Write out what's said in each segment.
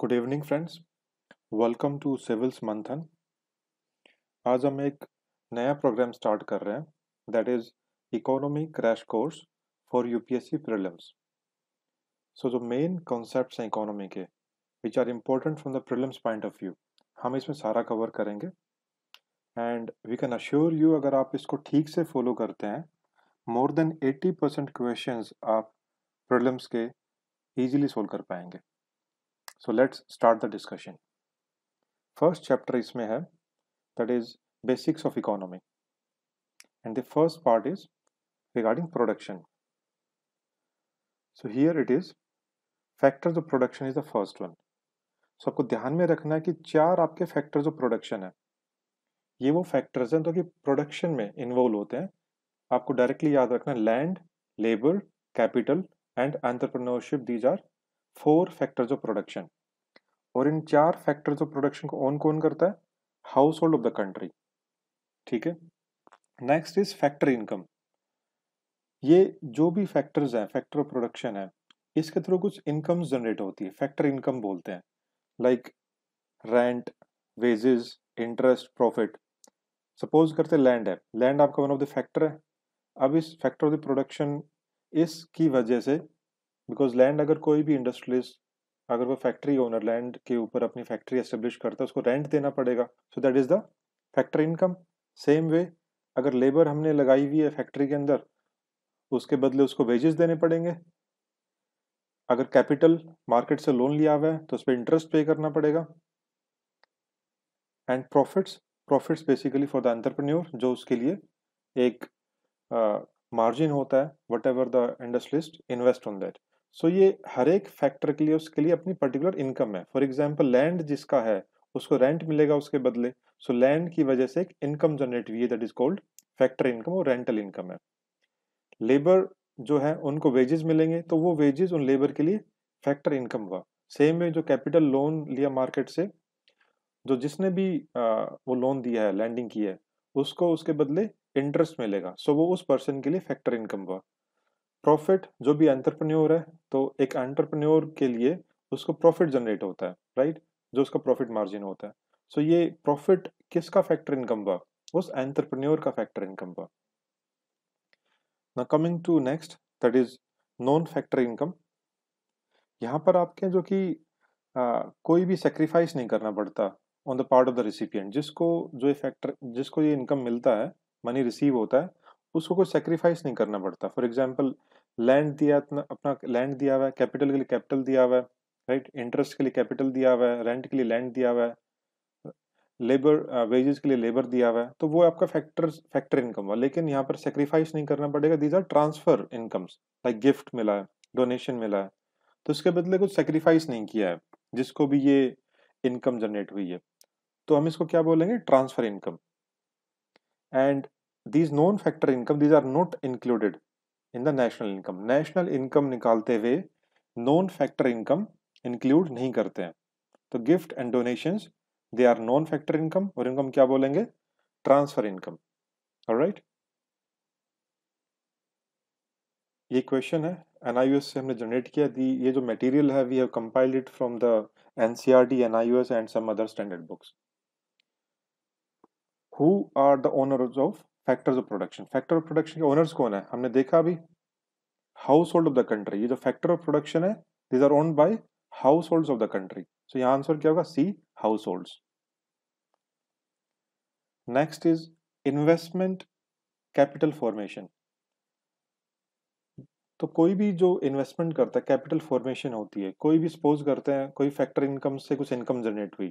Good evening friends welcome to civils Manthan आज हम एक नया प्रोग्राम स्टार्ट कर रहे हैं that is economy crash course for UPSC prelims so जो मेन कॉन्सेप्ट्स हैं इकोनॉमी के which are important from the prelims point of view हम इसमें सारा कवर करेंगे and we can assure you अगर आप इसको ठीक से फॉलो करते हैं more than eighty percent question आप प्रीलिम्स के ईजिली सोल्व कर पाएंगे so let's start the discussion first chapter इसमें है that is basics of economy and the first part is regarding production so here it is factors of production is the first one so आपको ध्यान में रखना है कि चार आपके फैक्टर्स ऑफ प्रोडक्शन है ये वो फैक्टर्स हैं जो तो कि प्रोडक्शन में इन्वॉल्व होते हैं आपको डायरेक्टली याद रखना land labour capital and entrepreneurship these are four factors of production और इन चार फैक्टर्स ऑफ प्रोडक्शन को ऑन कौन करता है household of the country ठीक है नेक्स्ट इज फैक्टर इनकम ये जो भी फैक्टर्स हैं फैक्टर ऑफ प्रोडक्शन है इसके थ्रू कुछ इनकम जनरेट होती है फैक्टर इनकम बोलते हैं like rent wages interest profit suppose करते लैंड है लैंड आपका वन ऑफ द फैक्टर है अब इस फैक्टर ऑफ द प्रोडक्शन इसकी वजह से बिकॉज लैंड अगर कोई भी इंडस्ट्रियलिस्ट अगर वो फैक्ट्री ओनर लैंड के ऊपर अपनी फैक्ट्री एस्टेब्लिश करता है उसको रेंट देना पड़ेगा so that is the factory income same way अगर लेबर हमने लगाई हुई है फैक्ट्री के अंदर उसके बदले उसको वेजेस देने पड़ेंगे अगर कैपिटल मार्केट से लोन लिया हुआ है तो उस पर इंटरेस्ट पे करना पड़ेगा and profits profits basically for the entrepreneur जो उसके लिए एक मार्जिन uh, होता है whatever the industrialist invest on that so so, ये हर एक फैक्टर के लिए उसके लिए अपनी पर्टिकुलर इनकम है फॉर एग्जाम्पल लैंड जिसका है उसको रेंट मिलेगा उसके बदले सो so, लैंड की वजह से एक इनकम जनरेट हुई है that is called factor income और रेंटल इनकम है लेबर जो है उनको वेजेस मिलेंगे तो वो वेजेस उन लेबर के लिए फैक्टर इनकम हुआ सेम में जो कैपिटल लोन लिया मार्केट से जो जिसने भी आ, वो लोन दिया है लैंडिंग की है उसको उसके बदले इंटरेस्ट मिलेगा सो so, वो उस पर्सन के लिए फैक्टर इनकम हुआ प्रॉफिट जो भी एंटरप्रेन्योर है तो एक एंटरप्रेन्योर के लिए उसको प्रॉफिट जनरेट होता है राइट जो उसका प्रॉफिट मार्जिन होता है सो so ये प्रॉफिट किसका फैक्टर इनकम हुआ उस एंटरप्रेन्योर का फैक्टर इनकम हुआ ना coming to next that is non factor income यहाँ पर आपके जो कि कोई भी सेक्रीफाइस नहीं करना पड़ता on the part of the recipient जिसको जो ये फैक्टर जिसको ये इनकम मिलता है मनी रिसीव होता है उसको कोई सेक्रीफाइस नहीं करना पड़ता फॉर एग्जाम्पल लैंड दिया अपना लैंड दिया हुआ है कैपिटल के लिए कैपिटल दिया हुआ है राइट इंटरेस्ट के लिए कैपिटल दिया हुआ है रेंट के लिए लैंड दिया हुआ है लेबर वेजेस uh, के लिए लेबर दिया हुआ है तो वो आपका फैक्टर फैक्टर इनकम हुआ लेकिन यहाँ पर सेक्रीफाइस नहीं करना पड़ेगा these are transfer incomes like gift मिला है डोनेशन मिला है तो उसके बदले कुछ सेक्रीफाइस नहीं किया है जिसको भी ये इनकम जनरेट हुई है तो हम इसको क्या बोलेंगे transfer income and these non factor income these are not included in the national income national income निकालते हुए नॉन फैक्टर इनकम इंक्लूड नहीं करते हैं तो gift and donation they are non factor income और इनको हम क्या बोलेंगे ट्रांसफर इनकम राइट ये क्वेश्चन है एस से हमने जनरेट किया दी ये जो मटेरियल है we have compiled it from the U S and some other standard books who are the owners of factors of production factor of production के ओनर्स कौन है हमने देखा अभी household of the country ये जो factor of production है these are owned by household of the country so यहाँ आंसर क्या होगा C household next is investment capital formation तो कोई भी जो इन्वेस्टमेंट करता है कैपिटल फॉर्मेशन होती है कोई भी सपोज करते हैं कोई फैक्टर इनकम से कुछ इनकम जनरेट हुई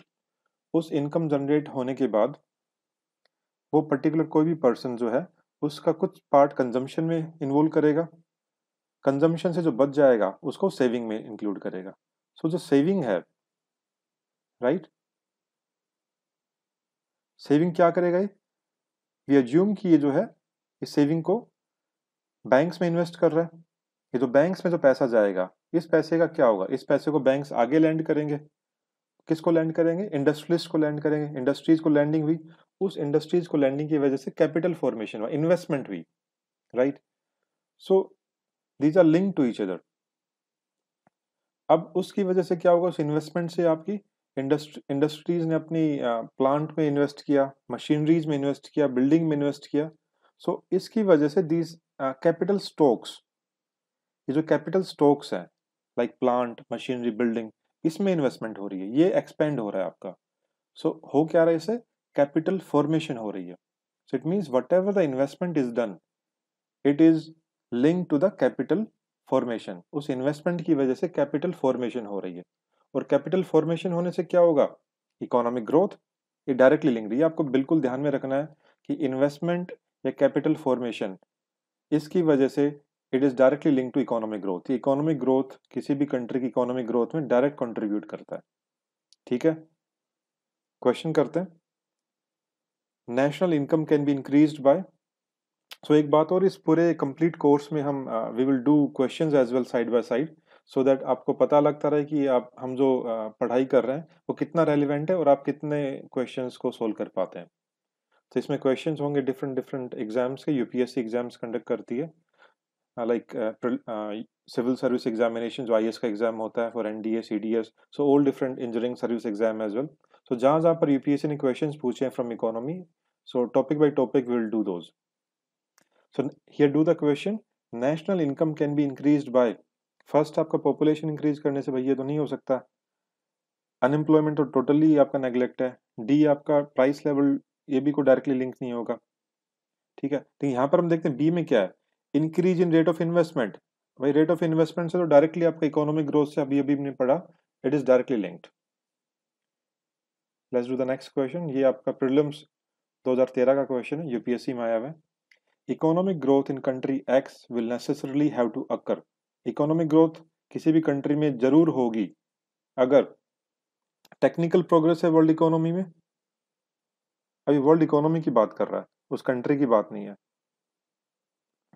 उस इनकम जनरेट होने के बाद वो पर्टिकुलर कोई भी पर्सन जो है उसका कुछ पार्ट कंजम्पशन में इन्वॉल्व करेगा कंजम्पशन से जो बच जाएगा उसको सेविंग में इंक्लूड करेगा सो so, जो सेविंग है राइट right? सेविंग क्या करेगा ये वी एज्यूम कि ये जो है इस सेविंग को बैंक्स में इन्वेस्ट कर रहा है ये जो तो बैंक्स में जो पैसा जाएगा इस पैसे का क्या होगा इस पैसे को बैंक्स आगे लैंड करेंगे किसको लैंड करेंगे इंडस्ट्रियलिस्ट को लैंड करेंगे इंडस्ट्रीज को लैंडिंग हुई उस इंडस्ट्रीज को लैंडिंग की वजह से कैपिटल फॉर्मेशन हुआ इन्वेस्टमेंट हुई right so these are link to each other अब उसकी वजह से क्या होगा उस इन्वेस्टमेंट से आपकी इंडस्ट्री इंडस्ट्रीज ने अपनी प्लांट में इन्वेस्ट किया मशीनरीज में इन्वेस्ट किया बिल्डिंग में इन्वेस्ट किया सो so, इसकी वजह से दीज कैपिटल स्टॉक्स ये जो कैपिटल स्टॉक्स हैं लाइक प्लांट मशीनरी बिल्डिंग इसमें इन्वेस्टमेंट हो रही है ये एक्सपेंड हो रहा है आपका सो so, हो क्या रहा है इसे कैपिटल फॉर्मेशन हो रही है so it means whatever the investment is done it is link to the capital formation उस इन्वेस्टमेंट की वजह से कैपिटल फॉर्मेशन हो रही है और कैपिटल फॉर्मेशन होने से क्या होगा इकोनॉमिक ग्रोथ ये डायरेक्टली लिंक रही है आपको बिल्कुल ध्यान में रखना है कि इन्वेस्टमेंट या कैपिटल फॉर्मेशन इसकी वजह से it is directly link to economic growth economic growth किसी भी कंट्री की इकोनॉमिक ग्रोथ में डायरेक्ट कंट्रीब्यूट करता है ठीक है क्वेश्चन करते हैं national income can be increase by so एक बात और इस पूरे कंप्लीट कोर्स में हम we will do questions as well side by side so that आपको पता लगता रहे कि आप हम जो uh, पढ़ाई कर रहे हैं वो कितना रेलिवेंट है और आप कितने क्वेश्चंस को सोल्व कर पाते हैं तो इसमें क्वेश्चन होंगे डिफरेंट डिफरेंट एग्जाम्स के यूपीएससी एग्जाम्स कंडक्ट करती है लाइक सिविल सर्विस एग्जामिनेशन जो आई का एग्जाम होता है for N D S C D S so all different engineering service exam as well so जहाँ जहाँ पर यूपीएससी ने क्वेश्चंस पूछे हैं from economy So topic by topic we'll do those. So here do the question. National income can be increased by first आपका population increase करने से भैया तो नहीं हो सकता अनएम्प्लॉयमेंट तो टोटली आपका नेग्लेक्ट है डी आपका प्राइस लेवल ये भी को डायरेक्टली लिंक नहीं होगा ठीक है तो यहाँ पर हम देखते हैं बी में क्या है increase in rate of investment भाई रेट ऑफ इन्वेस्टमेंट से तो डायरेक्टली आपका इकोनॉमिक ग्रोथ से अभी अभी नहीं पड़ा it is directly linked let's do the next question ये आपका प्रिलिम्स 2013 का क्वेश्चन है यूपीएससी में आया हुआ है economic growth in country X will necessarily have to occur economic growth किसी भी कंट्री में जरूर होगी अगर टेक्निकल प्रोग्रेस है वर्ल्ड इकोनॉमी में अभी वर्ल्ड इकोनॉमी की बात कर रहा है उस कंट्री की बात नहीं है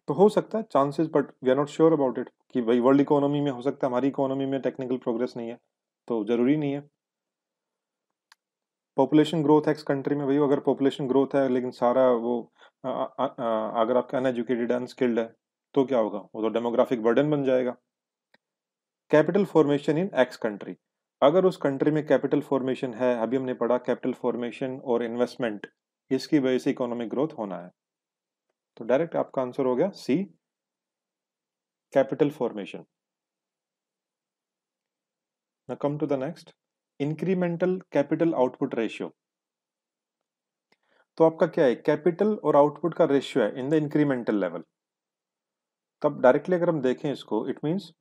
तो हो सकता है chances but we are not sure about it कि भाई वर्ल्ड इकोनॉमी में हो सकता है हमारी इकोनॉमी में टेक्निकल प्रोग्रेस नहीं है तो ज़रूरी नहीं है पॉपुलेशन ग्रोथ है कंट्री में भैया अगर पॉपुलेशन ग्रोथ है लेकिन सारा वो अगर आपका अनएजुकेटेड अनस्किल्ड है तो क्या होगा वो तो डेमोग्राफिक बर्डन बन जाएगा capital formation in X country अगर उस कंट्री में कैपिटल फॉर्मेशन है अभी हमने पढ़ा कैपिटल फॉर्मेशन और इन्वेस्टमेंट इसकी वजह से इकोनॉमिक ग्रोथ होना है तो डायरेक्ट आपका आंसर हो गया C capital formation come to the next incremental capital output ratio तो आपका क्या है कैपिटल और आउटपुट का रेशियो है इन द इंक्रीमेंटल लेवल तब डायरेक्टली अगर हम देखें इसको it means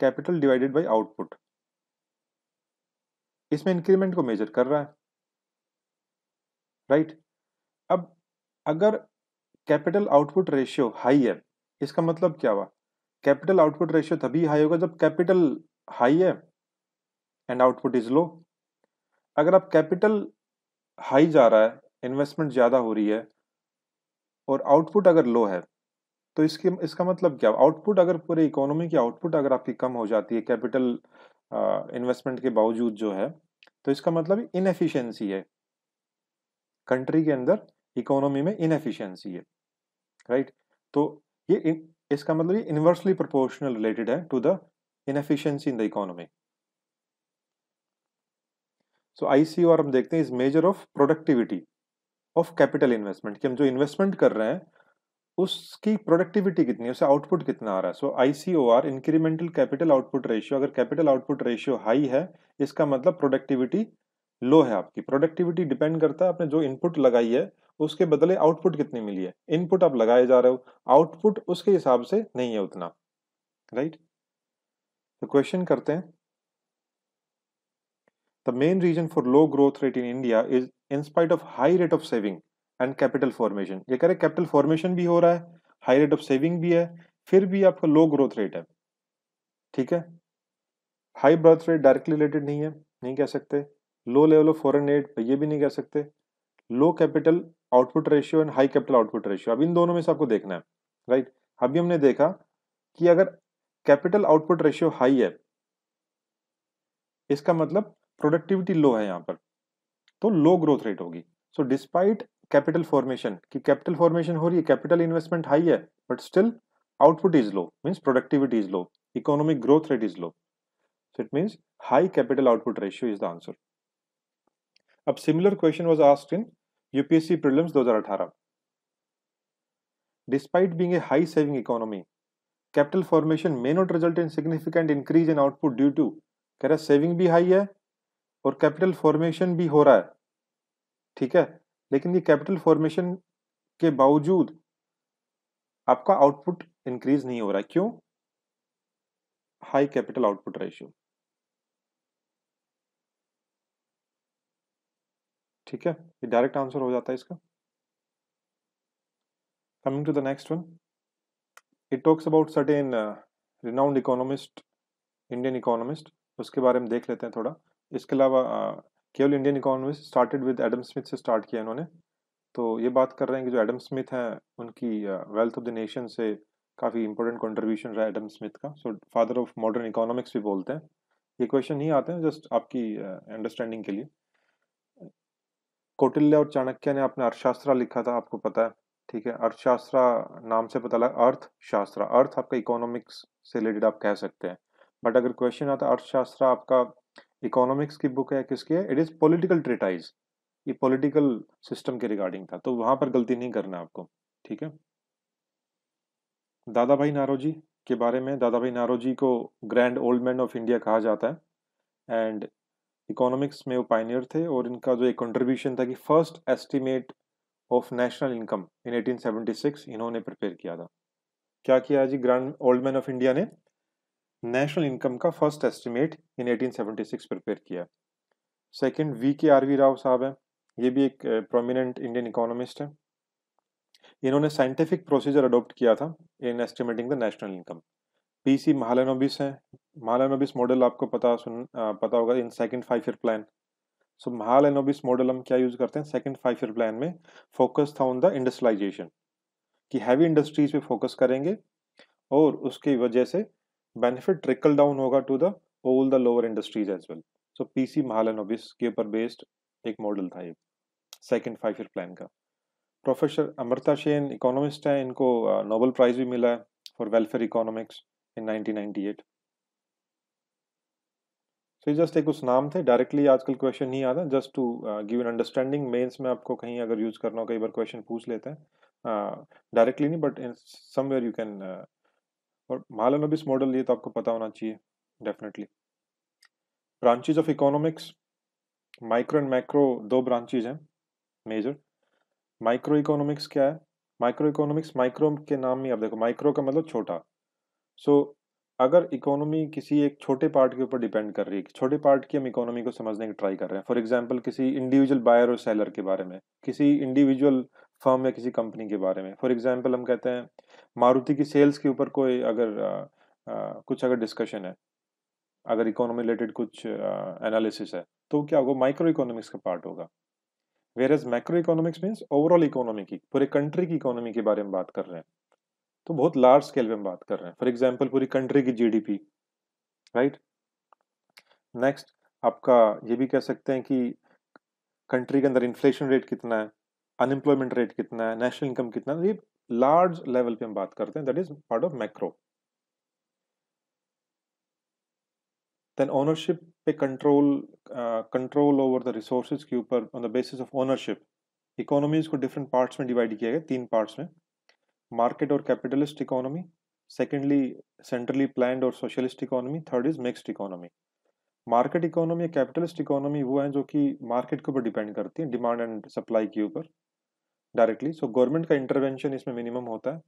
capital divided by output इसमें इंक्रीमेंट को मेजर कर रहा है राइट right? अब अगर कैपिटल आउटपुट रेशियो हाई है इसका मतलब क्या हुआ कैपिटल आउटपुट रेशियो तभी हाई होगा जब कैपिटल हाई है एंड आउटपुट इज लो अगर आप कैपिटल हाई जा रहा है इन्वेस्टमेंट ज़्यादा हो रही है और आउटपुट अगर लो है तो इसके इसका मतलब क्या आउटपुट अगर पूरे इकोनॉमी की आउटपुट अगर आपकी कम हो जाती है कैपिटल इन्वेस्टमेंट के बावजूद जो है तो इसका मतलब इनएफिशिएंसी है कंट्री के अंदर इकोनॉमी में इनएफिशिएंसी है राइट right? तो ये इसका मतलब ये इन्वर्सली प्रोपोर्शनल रिलेटेड है to the inefficiency in the economy. So I और हम देखते हैं is measure of productivity of capital investment कि हम जो इन्वेस्टमेंट कर रहे हैं उसकी प्रोडक्टिविटी कितनी है उसे आउटपुट कितना आ रहा है so I C O R incremental capital output ratio अगर कैपिटल आउटपुट रेशियो हाई है इसका मतलब प्रोडक्टिविटी लो है आपकी प्रोडक्टिविटी डिपेंड करता है आपने जो इनपुट लगाई है उसके बदले आउटपुट कितनी मिली है इनपुट आप लगाए जा रहे हो आउटपुट उसके हिसाब से नहीं है उतना राइट right? तो क्वेश्चन करते हैं the main reason for low growth rate in India is in spite of high rate of saving and capital formation ये कह रहे कैपिटल फॉर्मेशन भी हो रहा है हाई रेट ऑफ सेविंग भी है फिर भी आपका लो ग्रोथ रेट है ठीक है high growth rate directly related नहीं है नहीं कह सकते low level of foreign aid ये भी नहीं कह सकते low capital output ratio and high capital output ratio अब इन दोनों में से आपको देखना है राइट right? अभी हमने देखा कि अगर कैपिटल आउटपुट रेशियो हाई है इसका मतलब प्रोडक्टिविटी लो है यहाँ पर तो लो ग्रोथ रेट होगी सो डिस्पाइट कैपिटल फॉर्मेशन कि कैपिटल फॉर्मेशन हो रही है कैपिटल इन्वेस्टमेंट हाई है but still output is low means productivity is low economic growth rate is low so it means high capital output ratio is the answer अब similar question was asked in UPSC prelims 2018 despite being a high saving economy capital formation may not result in significant increase in output due to कह रहा है saving भी high है और capital formation भी हो रहा है ठीक है लेकिन ये कैपिटल फॉर्मेशन के बावजूद आपका आउटपुट इंक्रीज नहीं हो रहा है क्यों हाई कैपिटल आउटपुट रेशियो ठीक है ये डायरेक्ट आंसर हो जाता है इसका coming to the next one it talks about certain renowned economist Indian economist उसके बारे में देख लेते हैं थोड़ा इसके अलावा केवल Indian economist started with Adam Smith से स्टार्ट किया इन्होंने तो ये बात कर रहे हैं कि जो एडम स्मिथ हैं उनकी वेल्थ ऑफ द नेशन से काफ़ी इंपॉर्टेंट कंट्रीब्यूशन रहा एडम स्मिथ का so father of modern economics भी बोलते हैं ये क्वेश्चन ही आते हैं जस्ट आपकी अंडरस्टैंडिंग uh, के लिए कौटिल्य और चाणक्य ने अपना अर्थशास्त्र लिखा था आपको पता है ठीक है अर्थशास्त्र नाम से पता लगा अर्थशास्त्र अर्थ आपका इकोनॉमिक्स से रिलेटेड आप कह सकते हैं बट अगर क्वेश्चन आता है अर्थशास्त्र आपका इकोनॉमिक्स की बुक है किसकी है इट इज़ पॉलिटिकल ट्रेटाइज ये पॉलिटिकल सिस्टम के रिगार्डिंग था तो वहां पर गलती नहीं करना आपको ठीक है दादा भाई नारोजी के बारे में दादा भाई नारोजी को grand old man of India कहा जाता है एंड इकोनॉमिक्स में वो पाइनियर थे और इनका जो एक कंट्रीब्यूशन था कि first estimate of national income in 1876 इन्होंने प्रिपेयर किया था क्या किया जी grand old man of India ने नेशनल इनकम का फर्स्ट एस्टिमेट इन 1876 प्रिपेयर किया second V K R V Rao साहब हैं ये भी एक प्रोमिनेंट इंडियन इकोनॉमिस्ट हैं इन्होंने साइंटिफिक प्रोसीजर अडोप्ट किया था in estimating the national income P C Mahalanobis हैं महालानोबिस मॉडल आपको पता सुन पता होगा in second five year plan so Mahalanobis model हम क्या यूज़ करते हैं सेकंड फाइव ईयर प्लान में फोकस था ऑन द इंडस्ट्रियलाइजेशन कि हैवी इंडस्ट्रीज पे फोकस करेंगे और उसकी वजह से बेनिफिट ट्रिकल डाउन होगा to the all the lower industries as well so PC महाल एनोबिस के ऊपर बेस्ड एक मॉडल था ये सेकेंड फाइव ईयर प्लान का प्रोफेसर अमृता सेन इकोनॉमिस्ट हैं इनको नोबल uh, प्राइज़ भी मिला है for welfare economics in eight तो जस्ट एक उस नाम थे डायरेक्टली आजकल क्वेश्चन नहीं आता just to give an understanding mains में आपको कहीं अगर यूज़ करना हो कई बार क्वेश्चन पूछ लेते हैं डायरेक्टली uh, नहीं but in somewhere you can और इस मॉडल ये तो आपको पता होना चाहिए definitely branches of economics micro and macro दो ब्रांचेज हैं मेजर माइक्रो इकोनॉमिक्स क्या है माइक्रो इकोनॉमिक्स माइक्रो के नाम में आप देखो माइक्रो का मतलब छोटा सो अगर इकोनॉमी किसी एक छोटे पार्ट के ऊपर डिपेंड कर रही है छोटे पार्ट की हम इकोनॉमी को समझने की ट्राई कर रहे हैं फॉर एग्जाम्पल किसी इंडिविजुअल बायर और सेलर के बारे में किसी इंडिविजुअल फर्म या किसी कंपनी के बारे में फॉर एग्जाम्पल हम कहते हैं मारुति की सेल्स के ऊपर कोई अगर आ, आ, कुछ अगर डिस्कशन है अगर इकोनॉमी रिलेटेड कुछ एनालिसिस है तो क्या होगा माइक्रो इकोनॉमिक्स का पार्ट होगा whereas micro economics means overall economy की पूरे कंट्री की इकोनॉमी के बारे में बात कर रहे हैं तो बहुत लार्ज स्केल पे हम बात कर रहे हैं फॉर एग्जाम्पल पूरी कंट्री की जीडीपी राइट नेक्स्ट आपका ये भी कह सकते हैं कि कंट्री के अंदर इन्फ्लेशन रेट कितना है अनएम्प्लॉयमेंट रेट कितना है नेशनल इनकम कितना है ये लार्ज लेवल पे हम बात करते हैं that is part of macro then ownership पे control control over the resources के ऊपर on the basis of ownership economies को डिफरेंट पार्ट्स में डिवाइड किया गया तीन पार्ट्स में market or capitalist economy secondly centrally planned और socialist economy third is mixed economy market economy या कैपिटलिस्ट इकोनॉमी वो है जो कि मार्केट के ऊपर डिपेंड करती है डिमांड एंड सप्लाई के ऊपर डायरेक्टली सो गवर्नमेंट का इंटरवेंशन इसमें मिनिमम होता है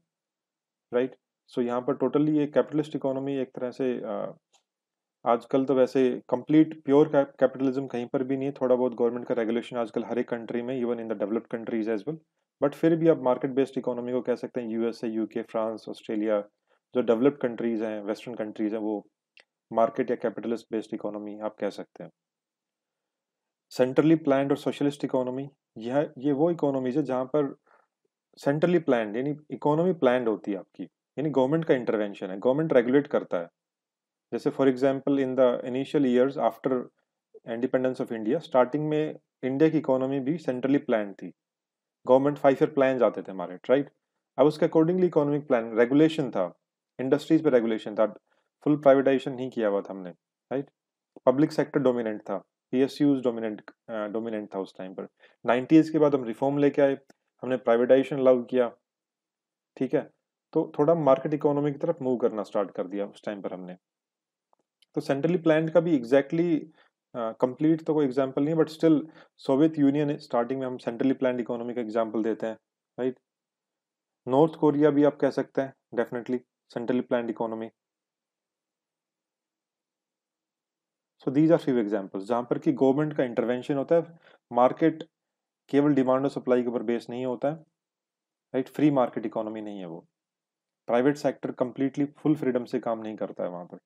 राइट right? सो so, यहाँ पर टोटली ये कैपिटलिस्ट इकोनॉमी एक तरह से आजकल तो वैसे कंप्लीट प्योर कैपिटलिज्म कहीं पर भी नहीं है थोड़ा बहुत गवर्नमेंट का रेगुलेशन आजकल हर एक कंट्री में even in the developed countries as well but फिर भी आप मार्केट बेस्ड इकोनॉमी को कह सकते हैं यूएसए यूके फ्रांस ऑस्ट्रेलिया जो डेवलप्ड कंट्रीज़ हैं वेस्टर्न कंट्रीज़ हैं वो मार्केट या कैपिटलिस्ट बेस्ड इकोनॉमी आप कह सकते हैं सेंट्रली प्लान और सोशलिस्ट इकोनॉमी यह ये वो इकोनॉमीज है जहाँ पर सेंट्रली प्लान यानी इकोनॉमी प्लान होती है आपकी यानी गवर्नमेंट का इंटरवेंशन है गवर्नमेंट रेगुलेट करता है जैसे for example in the initial years after independence of India starting में इंडिया की इकोनॉमी भी सेंट्रली प्लान थी गवर्नमेंट फाइव ईयर प्लान आते थे हमारे राइट अब उसके अकॉर्डिंगली इकोनॉमिक प्लान रेगुलेशन था इंडस्ट्रीज पे रेगुलेशन था फुल प्राइवेटाइजेशन नहीं किया हुआ था हमने राइट पब्लिक सेक्टर डोमिनेंट था P S Us dominant dominant था उस टाइम पर नाइन्टीज़ के बाद हम रिफॉर्म लेके आए हमने प्राइवेटाइजेशन अलाउ किया ठीक है तो थोड़ा मार्केट इकोनॉमी की तरफ मूव करना स्टार्ट कर दिया उस टाइम पर हमने तो सेंट्रली प्लान का भी एग्जैक्टली exactly कंप्लीट हाँ, तो कोई एग्जाम्पल नहीं but still Soviet Union starting में हम सेंट्रली प्लान इकोनॉमी का एग्जाम्पल देते हैं राइट नॉर्थ कोरिया भी आप कह सकते हैं definitely centrally plan economy so these are few examples जहाँ पर कि गवर्नमेंट का इंटरवेंशन होता है मार्केट केवल डिमांड और सप्लाई के ऊपर बेस नहीं होता है राइट फ्री मार्केट इकोनॉमी नहीं है वो private sector completely full freedom से काम नहीं करता है वहाँ पर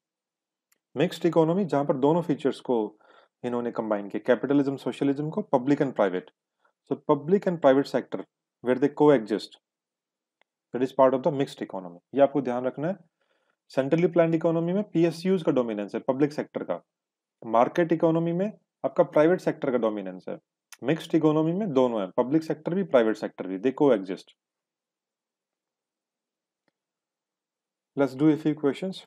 मिक्स्ड इकोनॉमी जहाँ पर दोनों फीचर्स को इन्होंने कंबाइन किया कैपिटलिज्म सोशलिज्म को public and private so public and private sector where they coexist that is part of the mixed economy ये आपको ध्यान रखना है सेंट्रली प्लान इकोनॉमी में पीएसयूज का डोमिनेंस है पब्लिक सेक्टर का मार्केट इकोनॉमी में आपका प्राइवेट सेक्टर का डोमिनेंस है मिक्सड इकोनॉमी में दोनों है पब्लिक सेक्टर भी प्राइवेट सेक्टर भी they coexist let's do a few questions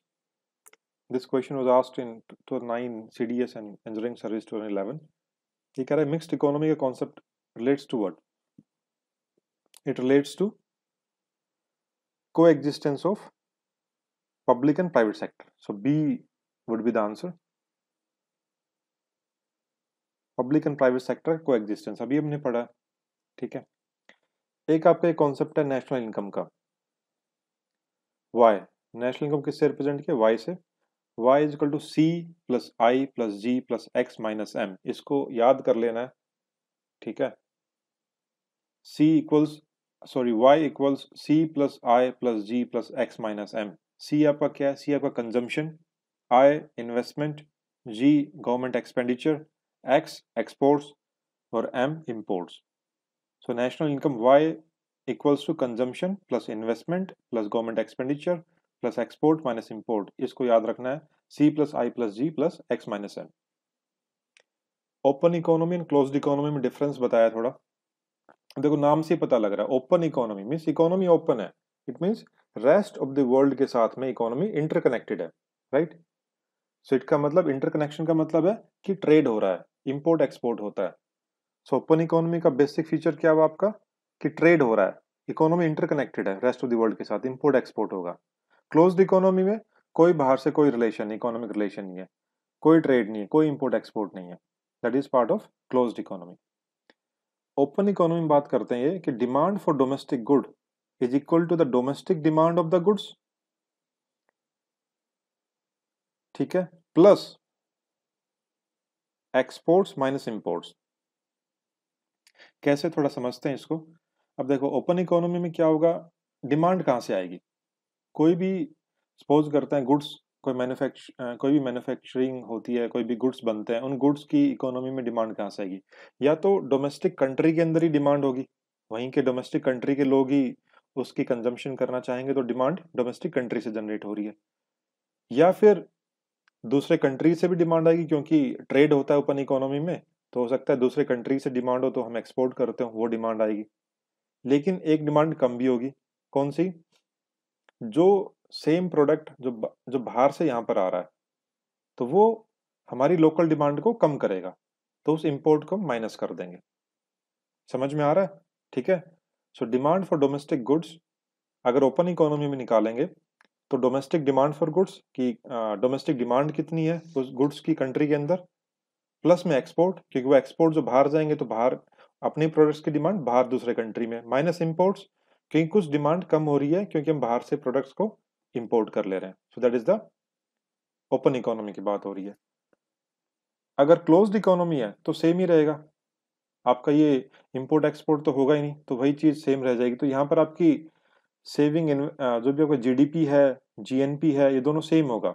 this question was asked in two nine C D S and engineering service two eleven ये कह रहा है मिक्सड इकोनॉमी का concept relates to word it relates to coexistence of public and private sector so B would be the answer public and private sector coexistence अभी हमने पढ़ा ठीक है एक आपका एक कॉन्सेप्ट है नेशनल इनकम का वाई नेशनल इनकम किससे रिप्रेजेंट किया वाई से y is equal to C plus I plus G plus X minus M इसको याद कर लेना है ठीक है c equals sorry y equals C plus I plus G plus X minus M C आपका क्या है सी आपका consumption I investment G government expenditure X exports और M imports so national income Y equals to consumption plus investment plus government expenditure plus export minus import इसको याद रखना है c plus i plus g plus x minus n open economy and close economy में difference बताया थोड़ा देखो नाम से पता लग रहा है open economy means economy open है it means rest of the world के साथ में इकोनॉमी इंटरकनेक्टेड है राइट सो इट का मतलब इंटरकनेक्शन का मतलब है कि ट्रेड हो रहा है इंपोर्ट एक्सपोर्ट होता है सो ओपन इकोनॉमी का बेसिक फीचर क्या हुआ आपका कि ट्रेड हो रहा है इकोनॉमी इंटरकनेक्टेड है रेस्ट ऑफ द वर्ल्ड के साथ इंपोर्ट एक्सपोर्ट होगा क्लोज्ड इकोनॉमी में कोई बाहर से कोई रिलेशन नहीं इकोनॉमिक रिलेशन नहीं है कोई ट्रेड नहीं है कोई इंपोर्ट एक्सपोर्ट नहीं है that is part of close economy open economy में बात करते हैं कि demand for domestic good is equal to the domestic demand of the goods ठीक है प्लस एक्सपोर्ट्स माइनस इंपोर्ट्स कैसे थोड़ा समझते हैं इसको अब देखो ओपन इकोनॉमी में क्या होगा डिमांड कहाँ से आएगी कोई भी सपोज करते हैं गुड्स कोई मैनुफैक्च कोई भी मैन्युफैक्चरिंग होती है कोई भी गुड्स बनते हैं उन गुड्स की इकोनॉमी में डिमांड कहाँ से आएगी या तो डोमेस्टिक कंट्री के अंदर ही डिमांड होगी वहीं के डोमेस्टिक कंट्री के लोग ही उसकी कंजम्पशन करना चाहेंगे तो डिमांड डोमेस्टिक कंट्री से जनरेट हो रही है या फिर दूसरे कंट्री से भी डिमांड आएगी क्योंकि ट्रेड होता है ओपन इकोनॉमी में तो हो सकता है दूसरे कंट्री से डिमांड हो तो हम एक्सपोर्ट करते हो वो डिमांड आएगी लेकिन एक डिमांड कम भी होगी कौन सी जो सेम प्रोडक्ट जो जो बाहर से यहाँ पर आ रहा है तो वो हमारी लोकल डिमांड को कम करेगा तो उस इम्पोर्ट को माइनस कर देंगे समझ में आ रहा है ठीक है so demand for domestic goods अगर ओपन इकोनॉमी में निकालेंगे तो डोमेस्टिक डिमांड फॉर गुड्स की डोमेस्टिक डिमांड कितनी है उस गुड्स की कंट्री के अंदर प्लस में एक्सपोर्ट क्योंकि वो एक्सपोर्ट जो बाहर जाएंगे तो बाहर अपने प्रोडक्ट्स की डिमांड बाहर दूसरे कंट्री में माइनस इम्पोर्ट्स क्योंकि कुछ डिमांड कम हो रही है क्योंकि हम बाहर से प्रोडक्ट्स को इम्पोर्ट कर ले रहे हैं so that is the open economy की बात हो रही है अगर क्लोज इकोनॉमी है तो सेम ही रहेगा आपका ये इंपोर्ट एक्सपोर्ट तो होगा ही नहीं तो वही चीज़ सेम रह जाएगी तो यहाँ पर आपकी सेविंग जो भी आपका जीडीपी है जीएनपी है ये दोनों सेम होगा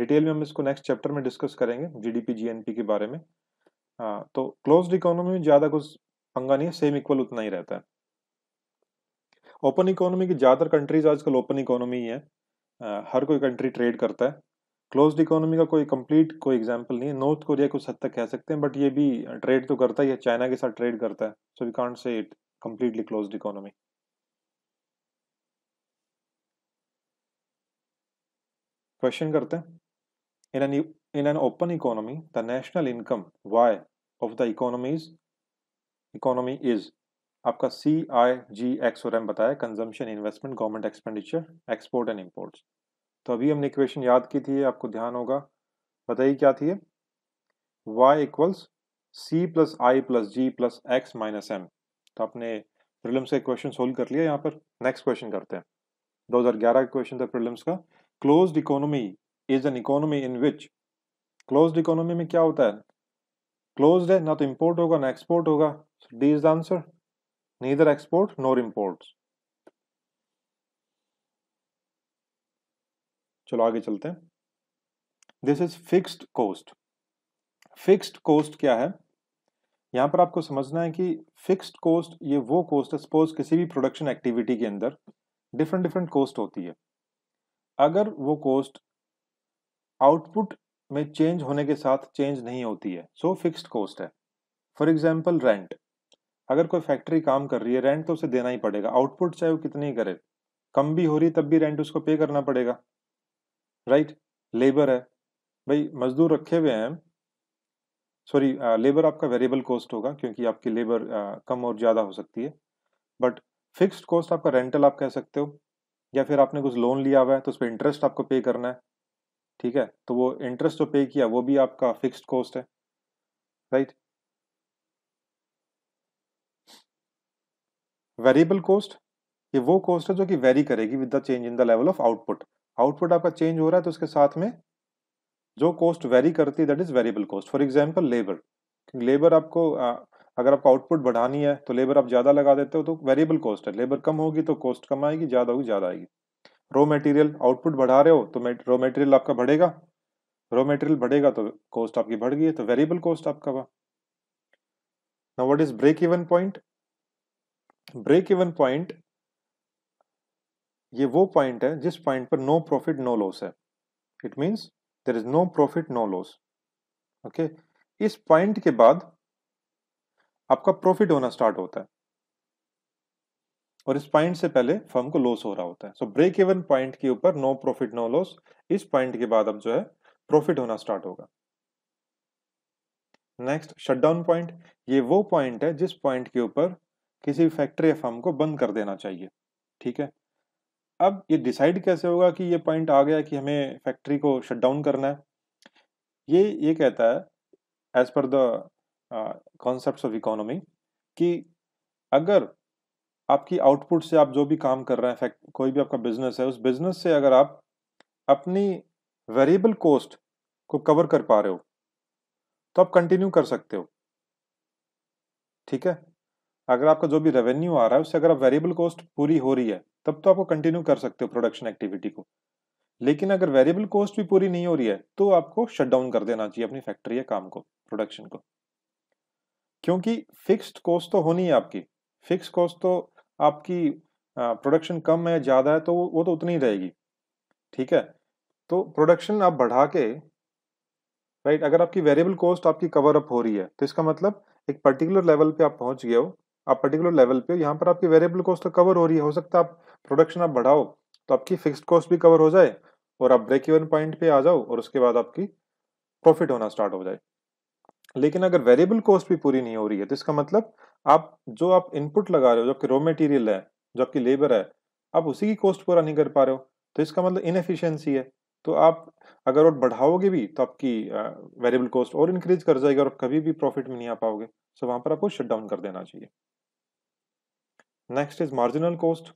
डिटेल में हम इसको नेक्स्ट चैप्टर में डिस्कस करेंगे जीडीपी जीएनपी के बारे में आ, तो क्लोज इकोनॉमी में ज़्यादा कुछ पंगा नहीं है सेम इक्वल उतना ही रहता है ओपन इकोनॉमी की ज़्यादातर कंट्रीज आजकल ओपन इकोनॉमी ही है हर कोई कंट्री ट्रेड करता है क्लोज इकोनॉमी का कोई कंप्लीट कोई एग्जाम्पल नहीं है नॉर्थ कोरिया कुछ हद तक कह सकते हैं बट ये भी ट्रेड तो करता है चाइना के साथ ट्रेड करता है so we can't say it completely close economy question करते हैं in an in an open economy the national income Y of the economies economy is आपका सी आई जी एक्स और एम बताया consumption investment government expenditure export and imports तो अभी हमने equation याद की थी आपको ध्यान होगा बताइए क्या थी y equals C plus I plus G plus X minus M तो आपने प्रिलिम्स का क्वेश्चन सोल्व कर लिया यहाँ पर नेक्स्ट क्वेश्चन करते हैं 2011 का क्वेश्चन था प्रिलम्स का close economy is an economy in which close economy में क्या होता है क्लोज है ना तो इम्पोर्ट होगा ना एक्सपोर्ट होगा D is the answer neither export nor imports चलो आगे चलते हैं this is fixed cost fixed cost क्या है यहां पर आपको समझना है कि फिक्स्ड कोस्ट ये वो कोस्ट है सपोज किसी भी प्रोडक्शन एक्टिविटी के अंदर डिफरेंट डिफरेंट कोस्ट होती है अगर वो कोस्ट आउटपुट में चेंज होने के साथ चेंज नहीं होती है सो फिक्स्ड कोस्ट है फॉर एग्जाम्पल रेंट अगर कोई फैक्ट्री काम कर रही है रेंट तो उसे देना ही पड़ेगा आउटपुट चाहे वो कितनी करे कम भी हो रही तब भी रेंट उसको पे करना पड़ेगा राइट लेबर है भाई मजदूर रखे हुए हैं सॉरी लेबर आपका वेरिएबल कॉस्ट होगा क्योंकि आपकी लेबर कम और ज़्यादा हो सकती है बट फिक्स्ड कॉस्ट आपका रेंटल आप कह सकते हो या फिर आपने कुछ लोन लिया हुआ है तो उस पर इंटरेस्ट आपको पे करना है ठीक है तो वो इंटरेस्ट जो पे किया वो भी आपका फिक्स्ड कॉस्ट है राइट वेरिएबल कॉस्ट ये वो कॉस्ट है जो कि वेरी करेगी with the change in the level of output output आपका चेंज हो रहा है तो उसके साथ में जो कॉस्ट वेरी करती है that is variable cost for example labour labour आपको अगर आपको आउटपुट बढ़ानी है तो लेबर आप ज़्यादा लगा देते हो तो वेरिएबल कॉस्ट है लेबर कम होगी तो कॉस्ट कम आएगी ज़्यादा होगी ज़्यादा आएगी रॉ मटेरियल आउटपुट बढ़ा रहे हो तो रॉ मटेरियल आपका बढ़ेगा रॉ मटेरियल बढ़ेगा तो कॉस्ट आपकी बढ़ गई है तो वेरिएबल कॉस्ट आपका हुआ now what is break even point break even point ये वो पॉइंट है जिस पॉइंट पर नो प्रॉफिट नो लॉस है it means there is no profit no loss okay इस पॉइंट के बाद आपका प्रॉफिट होना स्टार्ट होता है और इस पॉइंट से पहले फर्म को लॉस हो रहा होता है सो ब्रेक इवन पॉइंट के ऊपर नो प्रॉफिट नो लॉस इस पॉइंट के बाद अब जो है प्रॉफिट होना स्टार्ट होगा नेक्स्ट शटडाउन पॉइंट ये वो पॉइंट है जिस पॉइंट के ऊपर किसी फैक्ट्री या फर्म को बंद कर देना चाहिए ठीक है अब ये डिसाइड कैसे होगा कि ये पॉइंट आ गया कि हमें फैक्ट्री को शट डाउन करना है ये ये कहता है as per the concept of economy कि अगर आपकी आउटपुट से आप जो भी काम कर रहे हैं फैक्ट कोई भी आपका बिजनेस है उस बिजनेस से अगर आप अपनी वेरिएबल कॉस्ट को कवर कर पा रहे हो तो आप कंटिन्यू कर सकते हो ठीक है अगर आपका जो भी रेवेन्यू आ रहा है उससे अगर आप वेरिएबल कॉस्ट पूरी हो रही है तब तो आपको कंटिन्यू कर सकते हो प्रोडक्शन एक्टिविटी को लेकिन अगर वेरिएबल कॉस्ट भी पूरी नहीं हो रही है तो आपको शट डाउन कर देना चाहिए अपनी फैक्ट्री या काम को प्रोडक्शन को क्योंकि फिक्स्ड कॉस्ट तो होनी है आपकी फिक्स कॉस्ट तो आपकी प्रोडक्शन कम है ज़्यादा है तो वो तो उतनी ही रहेगी ठीक है तो प्रोडक्शन आप बढ़ा के राइट अगर आपकी वेरिएबल कॉस्ट आपकी कवर अप हो रही है तो इसका मतलब एक पर्टिकुलर लेवल पे आप पहुंच गए हो आप पर्टिकुलर लेवल पे हो यहाँ पर आपकी वेरिएबल कॉस्ट तो कवर हो रही है हो सकता है आप प्रोडक्शन आप बढ़ाओ तो आपकी फिक्स्ड कॉस्ट भी कवर हो जाए और आप ब्रेक इवन पॉइंट पे आ जाओ और उसके बाद आपकी प्रॉफिट होना स्टार्ट हो जाए लेकिन अगर वेरिएबल कॉस्ट भी पूरी नहीं हो रही है तो इसका मतलब आप जो आप इनपुट लगा रहे हो जो आपके रॉ मटेरियल है जो आपकी लेबर है आप उसी की कॉस्ट पूरा नहीं कर पा रहे हो तो इसका मतलब इनएफिशिएंसी है तो आप अगर और बढ़ाओगे भी तो आपकी वेरिएबल कॉस्ट और इंक्रीज कर जाएगी और कभी भी प्रॉफिट में नहीं आ पाओगे सो वहाँ पर आपको शट डाउन कर देना चाहिए next is marginal cost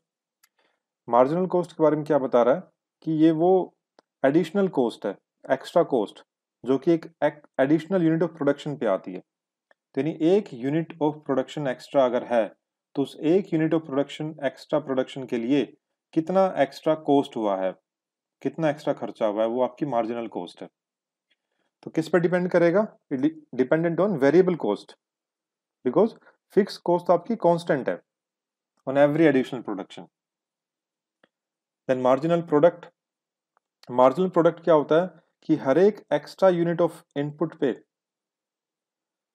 marginal cost के बारे में क्या बता रहा है कि ये वो एडिशनल कॉस्ट है एक्स्ट्रा कॉस्ट जो कि एक एडिशनल यूनिट ऑफ प्रोडक्शन पे आती है तो यानी एक यूनिट ऑफ प्रोडक्शन एक्स्ट्रा अगर है तो उस एक unit of production extra production के लिए कितना एक्स्ट्रा कॉस्ट हुआ है कितना एक्स्ट्रा खर्चा हुआ है वो आपकी मार्जिनल कॉस्ट है तो किस पर डिपेंड करेगा dependent on variable cost because fix cost आपकी कॉन्स्टेंट है on every additional production. Then marginal product. Marginal product क्या होता है कि हर एक एक्स्ट्रा यूनिट ऑफ इनपुट पे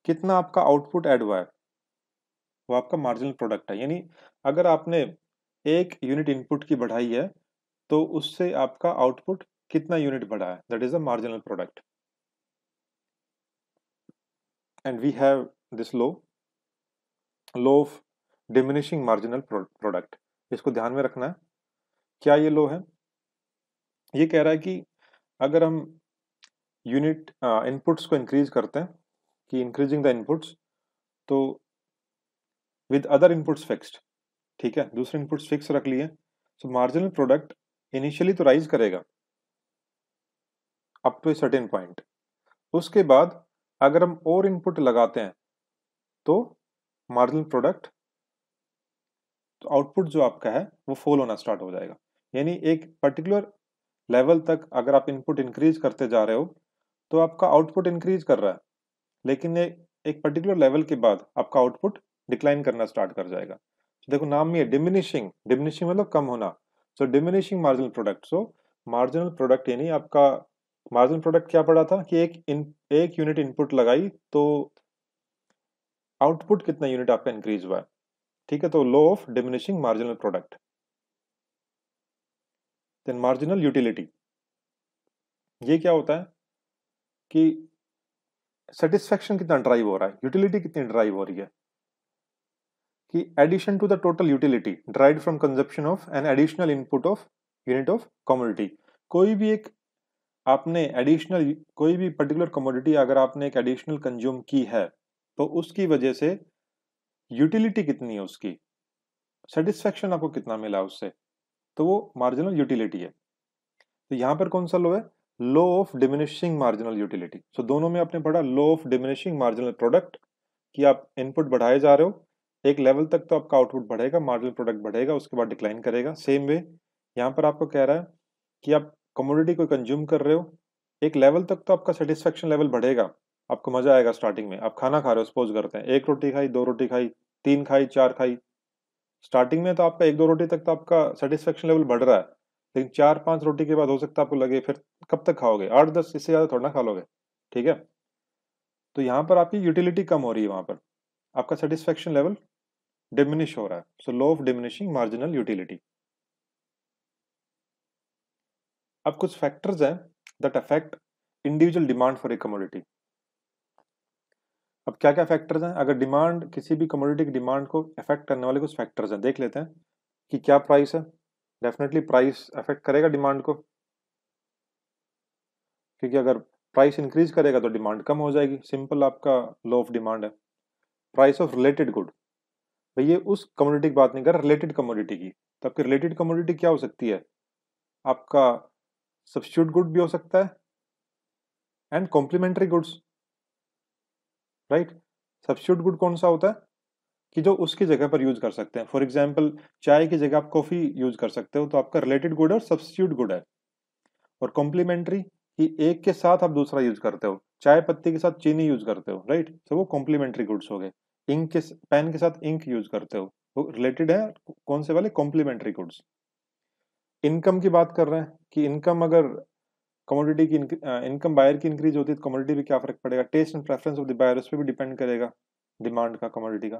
कितना आपका आउटपुट ऐड हुआ है वो आपका मार्जिनल प्रोडक्ट है यानी अगर आपने एक यूनिट इनपुट की बढ़ाई है तो उससे आपका आउटपुट कितना यूनिट बढ़ा है that is a marginal product and we have this law law of diminishing marginal product इसको ध्यान में रखना है क्या ये लो है ये कह रहा है कि अगर हम यूनिट इनपुट्स को इंक्रीज करते हैं कि इंक्रीजिंग द इनपुट्स तो विद अदर इनपुट्स फिक्स्ड ठीक है दूसरे इनपुट्स फिक्स रख लिए सो मार्जिनल प्रोडक्ट इनिशियली तो राइज तो करेगा up to a certain point उसके बाद अगर हम और इनपुट लगाते हैं तो मार्जिनल प्रोडक्ट आउटपुट जो आपका है वो फॉल होना स्टार्ट हो जाएगा यानी एक पर्टिकुलर लेवल तक अगर आप इनपुट इंक्रीज करते जा रहे हो तो आपका आउटपुट इंक्रीज कर रहा है लेकिन ये एक पर्टिकुलर लेवल के बाद आपका आउटपुट डिक्लाइन करना स्टार्ट कर जाएगा तो देखो नाम ये डिमिनिशिंग डिमिनिशिंग मतलब कम होना so diminishing marginal product so marginal product यानी आपका मार्जिनल प्रोडक्ट क्या पड़ा था कि एक इन एक यूनिट इनपुट लगाई तो आउटपुट कितना यूनिट आपका इंक्रीज हुआ है ठीक है तो law of diminishing marginal product then marginal utility ये क्या होता है कि सेटिस्फेक्शन कितना ड्राइव हो रहा है यूटिलिटी कितनी ड्राइव हो रही है कि addition to the total utility drive from consumption of an additional input of unit of commodity कोई भी एक आपने एडिशनल कोई भी पर्टिकुलर कमोडिटी अगर आपने एक एडिशनल कंज्यूम की है तो उसकी वजह से यूटिलिटी कितनी है उसकी सेटिस्फेक्शन आपको कितना मिला उससे तो वो मार्जिनल यूटिलिटी है तो यहाँ पर कौन सा लो है law of diminishing marginal utility so दोनों में आपने पढ़ा law of diminishing marginal product कि आप इनपुट बढ़ाए जा रहे हो एक लेवल तक तो आपका आउटपुट बढ़ेगा मार्जिनल प्रोडक्ट बढ़ेगा उसके बाद डिक्लाइन करेगा सेम वे यहाँ पर आपको कह रहा है कि आप कमोडिटी को कंज्यूम कर रहे हो एक लेवल तक तो आपका सेटिस्फेक्शन लेवल बढ़ेगा आपको मजा आएगा स्टार्टिंग में आप खाना खा रहे हो सपोज करते हैं एक रोटी खाई दो रोटी खाई तीन खाई चार खाई स्टार्टिंग में तो आपका एक दो रोटी तक तो आपका सेटिस्फेक्शन लेवल बढ़ रहा है लेकिन चार पांच रोटी के बाद हो सकता है आपको लगे फिर कब तक खाओगे आठ दस इससे ज़्यादा थोड़ा ना खा लोगे ठीक है तो यहाँ पर आपकी यूटिलिटी कम हो रही है वहां पर आपका सेटिस्फेक्शन लेवल डिमिनिश हो रहा है so law of diminishing marginal utility अब कुछ फैक्टर्स हैं that affect individual demand for a commodity अब क्या क्या फैक्टर्स हैं अगर डिमांड किसी भी कमोडिटी की डिमांड को अफेक्ट करने वाले कुछ फैक्टर्स हैं देख लेते हैं कि क्या प्राइस है डेफिनेटली प्राइस अफेक्ट करेगा डिमांड को क्योंकि अगर प्राइस इंक्रीज करेगा तो डिमांड कम हो जाएगी सिंपल आपका लो ऑफ डिमांड है प्राइस ऑफ रिलेटेड गुड भैया उस कमोडिटी की बात नहीं कर रिलेटेड कमोडिटी की तो आपकी रिलेटेड कमोडिटी क्या हो सकती है आपका सब्सिट्यूट गुड भी हो सकता है and complementary goods right substitute good कौन सा होता है कि जो उसकी जगह पर यूज कर सकते हैं फॉर एग्जाम्पल चाय की जगह आप कॉफी यूज कर सकते हो तो आपका रिलेटेड गुड और सब्सिट्यूट गुड है और कॉम्प्लीमेंट्री कि एक के साथ आप दूसरा यूज करते हो चाय पत्ती के साथ चीनी यूज करते हो राइट right? तो वो कॉम्प्लीमेंट्री गुड्स हो गए इंक के पेन के साथ इंक यूज करते हो वो रिलेटेड है कौन से वाले कॉम्प्लीमेंट्री गुड्स इनकम की बात कर रहे हैं कि इनकम अगर कमोडिटी की इनकम बायर की इंक्रीज होती है तो कमोडिटी पर क्या फर्क पड़ेगा taste and preference of the buyer उस पर भी डिपेंड करेगा डिमांड का कमोडिटी का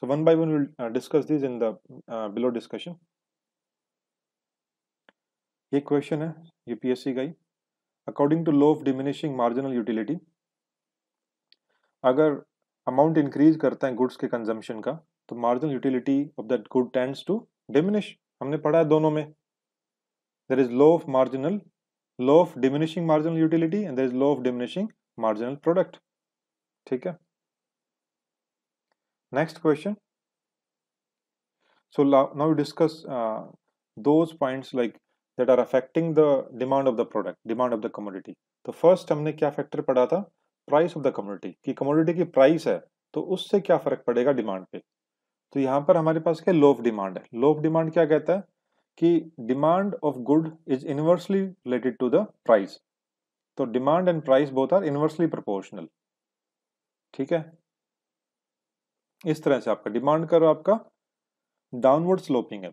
so one by one will discuss this in the below discussion ये क्वेश्चन है यूपीएससी का ही according to law of diminishing marginal utility अगर अमाउंट इंक्रीज करता है गुड्स के कंजम्पशन का तो marginal utility of that good tends to diminish हमने पढ़ा है दोनों में there is law of marginal law of diminishing marginal utility and is law of diminishing marginal product ठीक है next question so now you discuss दो points like that are affecting the demand of the product demand of the community तो first हमने क्या factor पढ़ा था price of the community कि community की प्राइस है तो उससे क्या फर्क पड़ेगा डिमांड पे तो यहां पर हमारे पास क्या लो ऑफ डिमांड है लो ऑफ डिमांड क्या कहता है कि demand of good is inversely related to the price तो डिमांड एंड प्राइस बहुत आर इनवर्सली प्रोपोर्शनल ठीक है इस तरह से आपका डिमांड करो आपका डाउनवर्ड स्लोपिंग है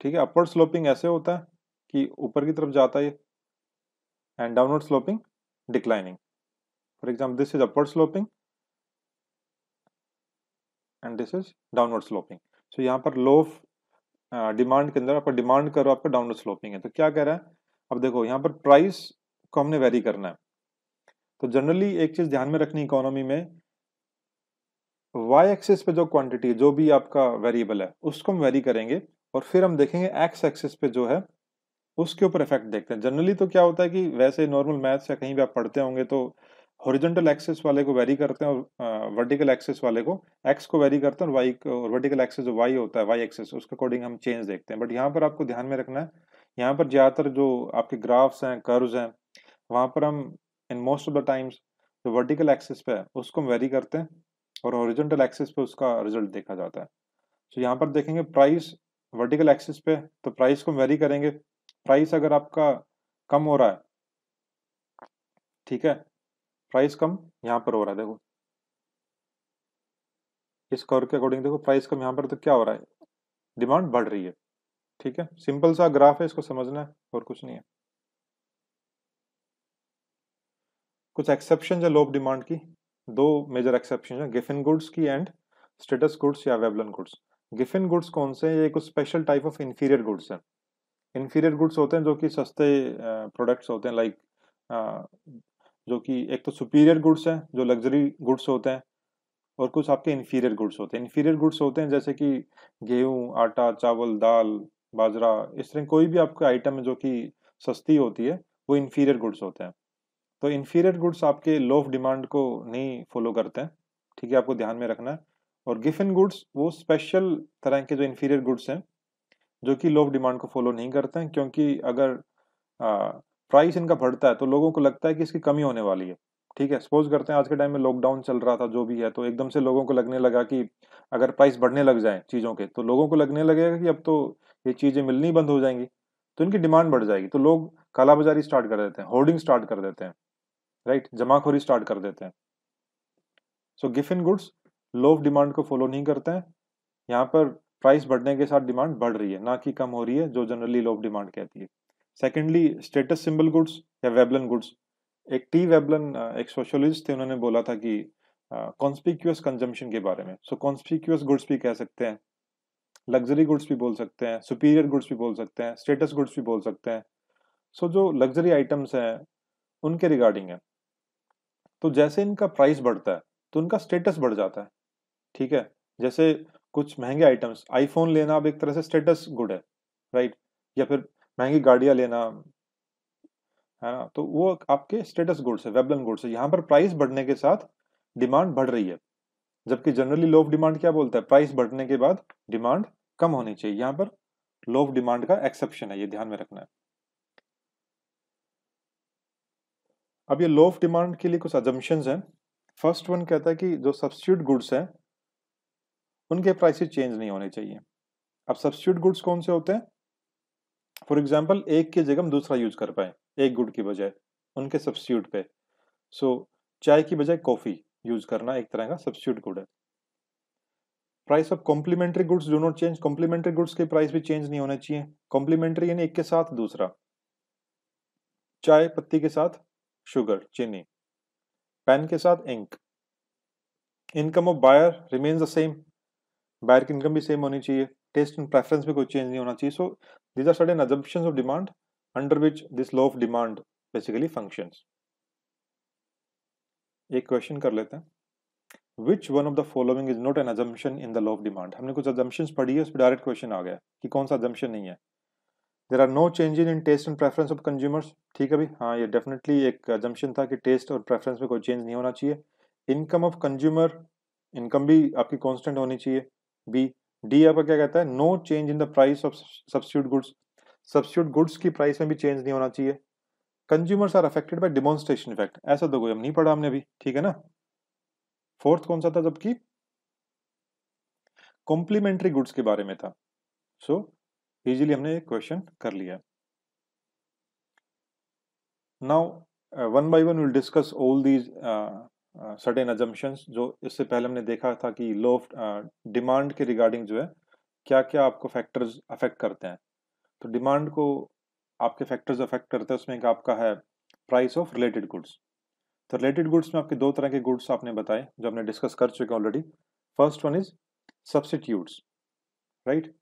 ठीक है अपवर्ड स्लोपिंग ऐसे होता है कि ऊपर की तरफ जाता है and downward sloping declining for example this is upward sloping and this is downward sloping so यहाँ पर लो ऑफ डिमांड हाँ, के अंदर आपका डिमांड करो आपका डाउनवर्ड स्लोपिंग है तो क्या कह रहा है अब देखो यहाँ पर प्राइस को हमने वेरी करना है तो जनरली एक चीज़ ध्यान में रखनी इकोनॉमी में वाई एक्सिस पे जो क्वांटिटी जो भी आपका वेरिएबल है उसको हम वेरी करेंगे और फिर हम देखेंगे एक्स एक्सिस पे जो है उसके ऊपर इफेक्ट देखते हैं जनरली तो क्या होता है कि वैसे नॉर्मल मैथ्स या कहीं भी आप पढ़ते होंगे तो हॉरिजेंटल एक्सेस वाले को वेरी करते हैं और वर्टिकल एक्सेस वाले को एक्स को वेरी करते हैं और वाई और वर्टिकल एक्सेस जो वाई होता है वाई एक्सेस उसके अकॉर्डिंग हम चेंज देखते हैं बट यहाँ पर आपको ध्यान में रखना है यहाँ पर ज़्यादातर जो आपके ग्राफ्स हैं कर्व्स हैं वहाँ पर हम in most of the times जो वर्टिकल एक्सेस पे है उसको हम वेरी करते हैं और हॉरिजेंटल एक्सेस पे उसका रिजल्ट देखा जाता है तो so, यहाँ पर देखेंगे प्राइस वर्टिकल एक्सेस पे तो प्राइस को वेरी करेंगे प्राइस अगर आपका कम हो रहा है ठीक है प्राइस कम यहाँ पर हो रहा है देखो इस कर्व के अकॉर्डिंग देखो प्राइस कम यहाँ पर तो क्या हो रहा है डिमांड बढ़ रही है ठीक है सिंपल सा ग्राफ है इसको समझना है और कुछ नहीं है कुछ एक्सेप्शन है लोप डिमांड की दो मेजर एक्सेप्शन है गिफिन गुड्स की एंड स्टेटस गुड्स या वेबलन गुड्स गिफिन गुड्स कौन से हैं ये कुछ special type of inferior goods हैं इन्फीरियर गुड्स होते हैं जो कि सस्ते प्रोडक्ट्स होते हैं लाइक जो कि एक तो सुपीरियर गुड्स हैं जो लग्जरी गुड्स होते हैं और कुछ आपके इन्फीरियर गुड्स होते हैं इन्फीरियर गुड्स होते हैं जैसे कि गेहूँ आटा चावल दाल बाजरा इस तरह कोई भी आपका आइटम है जो कि सस्ती होती है वो इन्फीरियर गुड्स होते हैं तो इन्फीरियर गुड्स आपके लो ऑफ डिमांड को नहीं फॉलो करते हैं ठीक है आपको ध्यान में रखना है और गिफिन गुड्स वो स्पेशल तरह के जो इन्फीरियर गुड्स हैं जो कि लो ऑफ डिमांड को फॉलो नहीं करते हैं क्योंकि अगर प्राइस इनका बढ़ता है तो लोगों को लगता है कि इसकी कमी होने वाली है ठीक है सपोज करते हैं आज के टाइम में लॉकडाउन चल रहा था जो भी है तो एकदम से लोगों को लगने लगा कि अगर प्राइस बढ़ने लग जाए चीज़ों के तो लोगों को लगने लगेगा कि अब तो ये चीज़ें मिलनी बंद हो जाएंगी तो इनकी डिमांड बढ़ जाएगी तो लोग कालाबाजारी स्टार्ट कर देते हैं होर्डिंग स्टार्ट कर देते हैं राइट जमाखोरी स्टार्ट कर देते हैं so Giffen goods law of demand को फॉलो नहीं करते हैं यहाँ पर प्राइस बढ़ने के साथ डिमांड बढ़ रही है ना कि कम हो रही है जो जनरली लो ऑफ डिमांड कहती है सेकेंडली स्टेटस सिंबल गुड्स या वेबलन गुड्स एक टी वेबलन uh, एक सोशलिस्ट थे उन्होंने बोला था कि कॉन्स्पिक्यूस uh, कंजम्पशन के बारे में सो कॉन्स्पिक्यूस गुड्स भी कह सकते हैं लग्जरी गुड्स भी बोल सकते हैं सुपीरियर गुड्स भी बोल सकते हैं स्टेटस गुड्स भी बोल सकते हैं सो so, जो लग्जरी आइटम्स हैं उनके रिगार्डिंग है तो जैसे इनका प्राइस बढ़ता है तो उनका स्टेटस बढ़ जाता है ठीक है जैसे कुछ महंगे आइटम्स आईफोन लेना अब एक तरह से स्टेटस गुड है राइट या फिर महंगी गाड़ियाँ लेना है ना तो वो आपके स्टेटस गुड्स है वेबलन गुड्स है यहाँ पर प्राइस बढ़ने के साथ डिमांड बढ़ रही है जबकि जनरली लो ऑफ डिमांड क्या बोलता है प्राइस बढ़ने के बाद डिमांड कम होनी चाहिए यहाँ पर लो ऑफ डिमांड का एक्सेप्शन है ये ध्यान में रखना है अब ये लो ऑफ डिमांड के लिए कुछ अजम्पन हैं फर्स्ट वन कहता है कि जो सब्सिट्यूट गुड्स हैं उनके प्राइसेस चेंज नहीं होने चाहिए अब सब्सिट्यूट गुड्स कौन से होते हैं फॉर एग्जाम्पल एक की जगह हम दूसरा यूज कर पाए एक गुड़ की बजाय उनके सब्सिट्यूट पे सो so, चाय की बजाय कॉफ़ी यूज करना एक तरह का सब्सिट्यूट गुड है price of complementary goods do not change complementary goods के प्राइस भी चेंज नहीं होने चाहिए कॉम्प्लीमेंट्री यानी एक के साथ दूसरा चाय पत्ती के साथ शुगर चीनी पेन के साथ ink income of buyer remains the same buyer की इनकम भी सेम होनी चाहिए टेस्ट एंड प्रेफरेंस में कोई चेंज नहीं होना चाहिए so these are certain assumptions of demand under which this law of demand basically function एक क्वेश्चन कर लेते हैं which one of the following is not an assumption in the law of demand हमने कुछ assumptions पढ़ी है उस पर डायरेक्ट क्वेश्चन आ गया कि कौन सा एजम्पन नहीं है there are no changes in taste and preference of consumers ठीक है भाई हाँ ये डेफिनेटली एक एजम्पन था कि टेस्ट और प्रेफरेंस में कोई चेंज नहीं होना चाहिए इनकम ऑफ कंज्यूमर इनकम भी आपकी कॉन्स्टेंट होनी चाहिए बी डी आपका क्या कहता है no change in the price of substitute goods substitute goods की प्राइस में भी चेंज नहीं होना चाहिए consumers are affected by demonstration effect ऐसा तो कोई हम नहीं पढ़ा हमने अभी ठीक है ना फोर्थ कौन सा था जबकि कॉम्प्लीमेंट्री गुड्स के बारे में था सो so, इजीली हमने एक क्वेश्चन कर लिया now one by one will discuss all these certain assumptions जो इससे पहले हमने देखा था कि लो डिमांड के रिगार्डिंग जो है क्या क्या आपको फैक्टर्स अफेक्ट करते हैं तो डिमांड को आपके फैक्टर्स अफेक्ट करते हैं उसमें एक आपका है प्राइस ऑफ रिलेटेड गुड्स तो रिलेटेड गुड्स में आपके दो तरह के गुड्स आपने बताए जो हमने डिस्कस कर चुके हैं already first one is substitutes right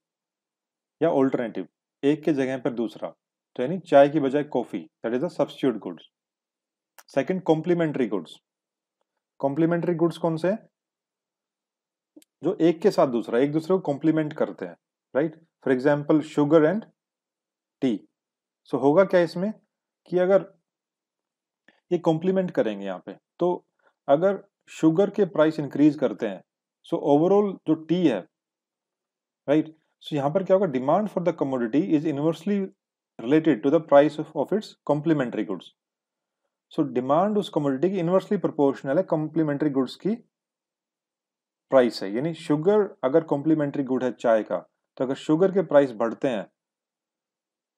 या ऑल्टरनेटिव एक के जगह पर दूसरा तो यानी चाय की बजाय coffee that is a substitute goods second complementary goods complementary goods कौन से हैं जो एक के साथ दूसरा एक दूसरे को कॉम्प्लीमेंट करते हैं right for example sugar and tea so होगा क्या इसमें कि अगर ये कॉम्प्लीमेंट करेंगे यहाँ पे तो अगर शुगर के प्राइस इंक्रीज करते हैं सो so ओवरऑल जो टी है राइट right? सो so यहाँ पर क्या होगा demand for the commodity is inversely related to the price of its complementary goods so demand उस कमोडिटी की इनवर्सली प्रोपोर्शनल है कॉम्प्लीमेंट्री गुड्स की प्राइस है यानी शुगर अगर कॉम्प्लीमेंट्री गुड है चाय का तो अगर शुगर के प्राइस बढ़ते हैं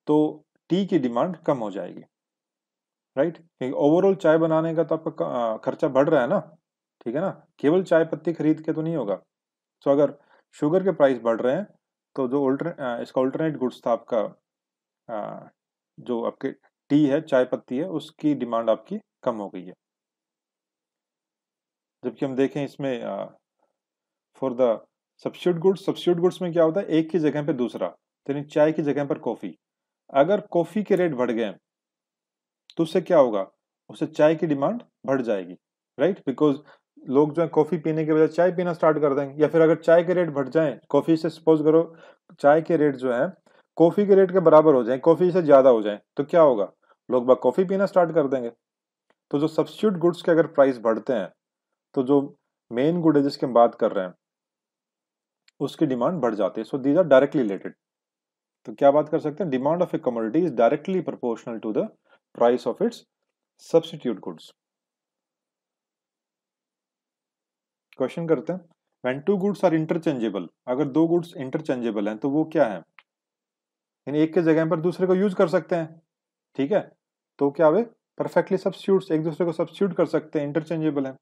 तो टी की डिमांड कम हो जाएगी राइट क्योंकि ओवरऑल चाय बनाने का तो आपका खर्चा बढ़ रहा है ना ठीक है ना केवल चाय पत्ती खरीद के तो नहीं होगा सो अगर शुगर के प्राइस बढ़ रहे हैं तो जो ऑल्टर इसका ऑल्टरनेट गुड्स था आपका जो आपके टी है चाय पत्ती है उसकी डिमांड आपकी कम हो गई है जबकि हम देखें इसमें for the substitute goods substitute goods में क्या होता है एक की जगह पर दूसरा तो यानी चाय की जगह पर कॉफ़ी अगर कॉफ़ी के रेट बढ़ गए तो उससे क्या होगा उससे चाय की डिमांड बढ़ जाएगी राइट right? बिकॉज लोग जो है कॉफ़ी पीने के बजाय चाय पीना स्टार्ट कर देंगे या फिर अगर चाय के रेट बढ़ जाए कॉफ़ी से सपोज करो चाय के रेट जो है कॉफ़ी के रेट के बराबर हो जाए कॉफ़ी से ज़्यादा हो जाए तो क्या होगा लोग बाग कॉफ़ी पीना स्टार्ट कर देंगे तो जो सब्सिट्यूट गुड्स के अगर प्राइस बढ़ते हैं तो जो मेन गुड है जिसकी हम बात कर रहे हैं उसकी डिमांड बढ़ जाती है so these are directly related तो क्या बात कर सकते हैं demand of a commodity is directly proportional to the price of its substitute goods question करते हैं when two goods are interchangeable अगर दो गुड्स इंटरचेंजेबल हैं तो वो क्या है एक के जगह पर दूसरे को यूज कर सकते हैं ठीक है तो क्या वे परफेक्टली सब्सिट्यूट एक दूसरे को सब्सिट्यूट कर सकते हैं इंटरचेंजेबल है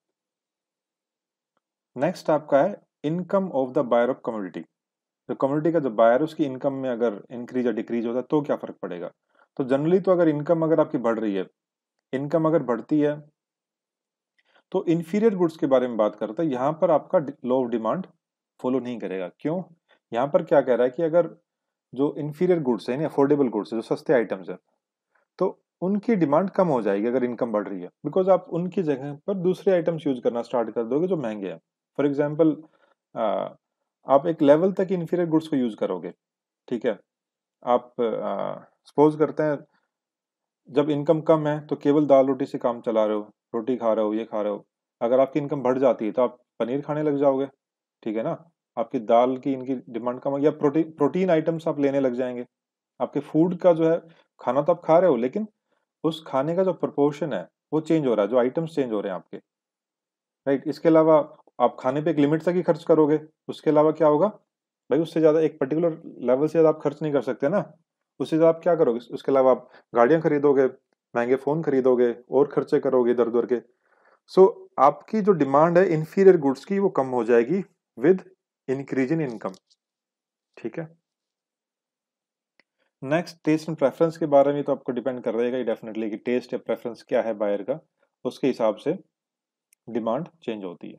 नेक्स्ट आपका है income of the buyer of community जो कम्युनिटी का जो बायर उसकी इनकम में अगर इंक्रीज या डिक्रीज होता है तो क्या फर्क पड़ेगा तो जनरली तो अगर इनकम अगर आपकी बढ़ रही है इनकम अगर बढ़ती है तो इन्फीरियर गुड्स के बारे में बात करते हैं यहाँ पर आपका लो ऑफ डिमांड फॉलो नहीं करेगा क्यों यहाँ पर क्या कह रहा है कि अगर जो इन्फीरियर गुड्स है अफोर्डेबल गुड्स है जो सस्ते आइटम्स है तो उनकी डिमांड कम हो जाएगी अगर इनकम बढ़ रही है बिकॉज आप उनकी जगह पर दूसरे आइटम्स यूज करना स्टार्ट कर दोगे जो महंगे हैं फॉर एग्जाम्पल आप एक लेवल तक इन्फीरियर गुड्स को यूज करोगे ठीक है आप सपोज करते हैं जब इनकम कम है तो केवल दाल रोटी से काम चला रहे हो रोटी खा रहे हो ये खा रहे हो अगर आपकी इनकम बढ़ जाती है तो आप पनीर खाने लग जाओगे ठीक है ना आपकी दाल की इनकी डिमांड कम या प्रोटीन प्रोटीन आइटम्स आप लेने लग जाएंगे आपके फूड का जो है खाना तो आप खा रहे हो लेकिन उस खाने का जो प्रपोर्शन है वो चेंज हो रहा है जो आइटम्स चेंज हो रहे हैं आपके राइट इसके अलावा आप खाने पे एक लिमिट तक ही खर्च करोगे उसके अलावा क्या होगा भाई उससे ज़्यादा एक पर्टिकुलर लेवल से ज़्यादा आप खर्च नहीं कर सकते ना उससे ज़्यादा आप क्या करोगे उसके अलावा आप गाड़ियाँ खरीदोगे महंगे फ़ोन खरीदोगे और खर्चे करोगे इधर उधर के सो so, आपकी जो डिमांड है इन्फीरियर गुड्स की वो कम हो जाएगी विद इंक्रीज इन इनकम ठीक है नेक्स्ट टेस्ट एंड प्रेफरेंस के बारे में तो आपको डिपेंड कर रहेगा डेफिनेटली कि टेस्ट या प्रेफरेंस क्या है बायर का उसके हिसाब से डिमांड चेंज होती है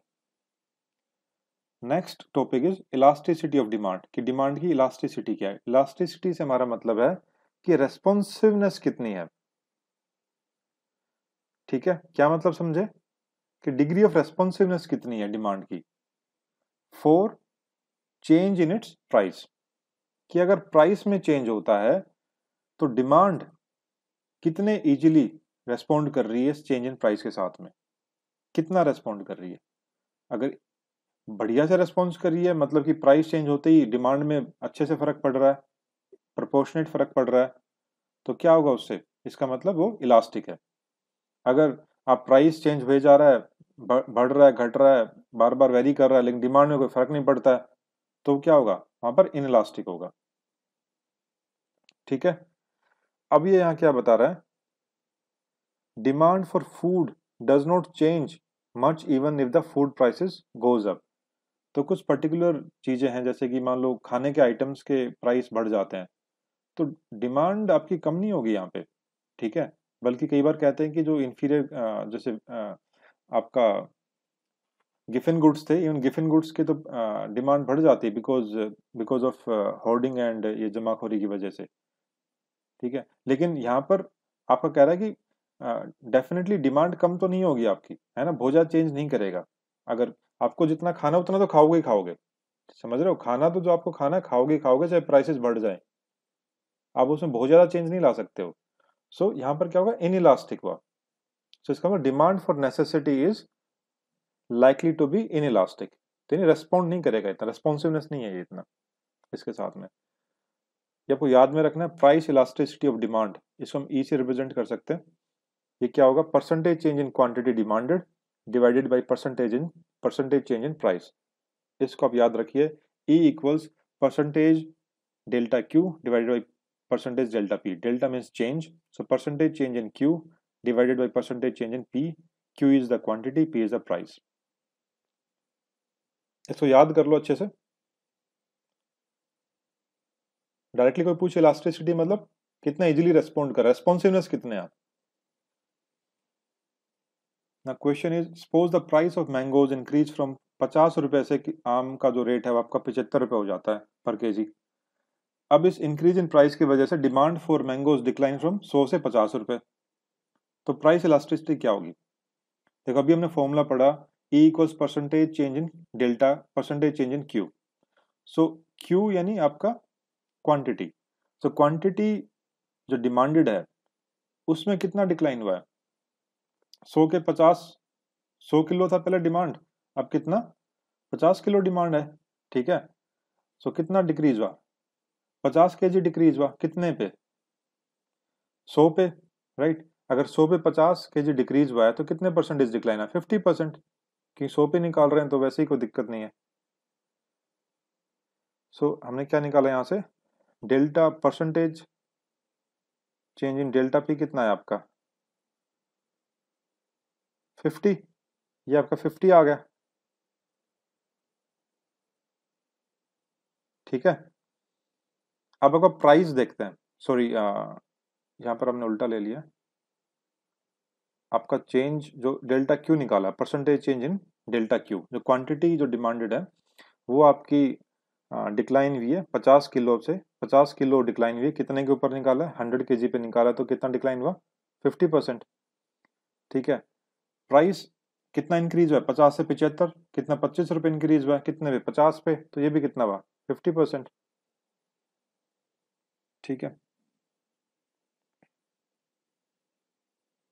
next topic is elasticity of demand कि डिमांड की इलास्टिसिटी क्या है इलास्टिसिटी से हमारा मतलब है कि रेस्पॉन्सिवनेस कितनी है ठीक है क्या मतलब समझे कि डिग्री ऑफ रेस्पॉन्सिवनेस कितनी है डिमांड की for change in its price कि अगर प्राइस में चेंज होता है तो डिमांड कितने इजीली रेस्पोंड कर रही है इस चेंज इन प्राइस के साथ में कितना रेस्पॉन्ड कर रही है अगर बढ़िया से रेस्पॉन्स कर रही है मतलब कि प्राइस चेंज होते ही डिमांड में अच्छे से फर्क पड़ रहा है प्रपोर्शनेट फर्क पड़ रहा है तो क्या होगा उससे इसका मतलब वो इलास्टिक है अगर आप प्राइस चेंज हुए जा रहा है बढ़ रहा है घट रहा है बार बार वेरी कर रहा है लेकिन डिमांड में कोई फर्क नहीं पड़ता है तो क्या होगा वहाँ पर इनलास्टिक होगा ठीक है अब ये यहाँ क्या बता रहा है demand for food does not change much even if the food prices goes up तो कुछ पर्टिकुलर चीज़ें हैं जैसे कि मान लो खाने के आइटम्स के प्राइस बढ़ जाते हैं तो डिमांड आपकी कम नहीं होगी यहाँ पे ठीक है बल्कि कई बार कहते हैं कि जो इन्फीरियर जैसे आपका गिफिन गुड्स थे इवन गिफिन गुड्स के तो डिमांड बढ़ जाती है because because of hoarding and ये जमाखोरी की वजह से ठीक है लेकिन यहाँ पर आपका कह रहा है कि डेफिनेटली डिमांड कम तो नहीं होगी आपकी है ना भोजा चेंज नहीं करेगा अगर आपको जितना खाना उतना तो खाओगे ही खाओगे समझ रहे हो खाना तो जो आपको खाना खाओगे खाओगे चाहे प्राइसेस बढ़ जाए आप उसमें बहुत ज़्यादा चेंज नहीं ला सकते हो सो so, यहाँ पर क्या होगा इन इलास्टिक हुआ सो इसका मतलब demand for necessity is likely to be inelastic यानी रेस्पॉन्ड नहीं करेगा इतना रेस्पॉन्सिवनेस नहीं है ये इतना इसके साथ में ये आपको याद में रखना है प्राइस इलास्टिसिटी ऑफ डिमांड इसको हम ई e से रिप्रेजेंट कर सकते हैं ये क्या होगा percentage change in quantity demanded divided by percentage in percentage change in price इसको आप याद रखिए E equals percentage delta Q divided by percentage delta P delta means change so percentage change in Q divided by percentage change in P Q is the quantity P is the price इसको याद कर लो अच्छे से directly कोई पूछे elasticity मतलब कितना easily respond कर रेस्पॉन्सिवनेस कितने आप ना question is suppose the price of mangoes increase from पचास रुपए से आम का जो रेट है वो आपका पिछहत्तर रुपये हो जाता है पर के अब इस इंक्रीज इन प्राइस की वजह से demand for mangoes decline from सौ से पचास रुपये तो प्राइस इलास्टिसिटी क्या होगी देखो अभी हमने फॉर्मूला पढ़ा E equals percentage change in delta percentage change in Q so Q यानी आपका क्वांटिटी सो क्वांटिटी जो डिमांडेड है उसमें कितना डिक्लाइन हुआ है सौ के पचास सौ किलो था पहले डिमांड अब कितना पचास किलो डिमांड है ठीक है सो so, कितना डिक्रीज हुआ पचास के जी डिक्रीज हुआ कितने पे सौ पे राइट अगर सौ पे पचास के जी डिक्रीज हुआ है तो कितने परसेंटेज डिक्लाइन है फिफ्टी परसेंट कि सौ पे निकाल रहे हैं तो वैसे ही कोई दिक्कत नहीं है सो so, हमने क्या निकाला यहाँ से delta percentage change in delta P कितना है आपका 50 ये आपका 50 आ गया ठीक है अब आपका प्राइस देखते हैं सॉरी यहाँ पर हमने उल्टा ले लिया आपका चेंज जो डेल्टा क्यू निकाला percentage change in delta Q जो क्वांटिटी जो डिमांडेड है वो आपकी डिक्लाइन हुई है पचास किलो से पचास किलो डिक्लाइन है कितने के ऊपर निकाला है हंड्रेड के पे निकाला तो कितना डिक्लाइन हुआ फिफ्टी परसेंट ठीक है प्राइस कितना इंक्रीज हुआ पचास से पिछहत्तर कितना पच्चीस रुपये इंक्रीज हुआ कितने पे पचास पे तो ये भी कितना हुआ फिफ्टी परसेंट ठीक है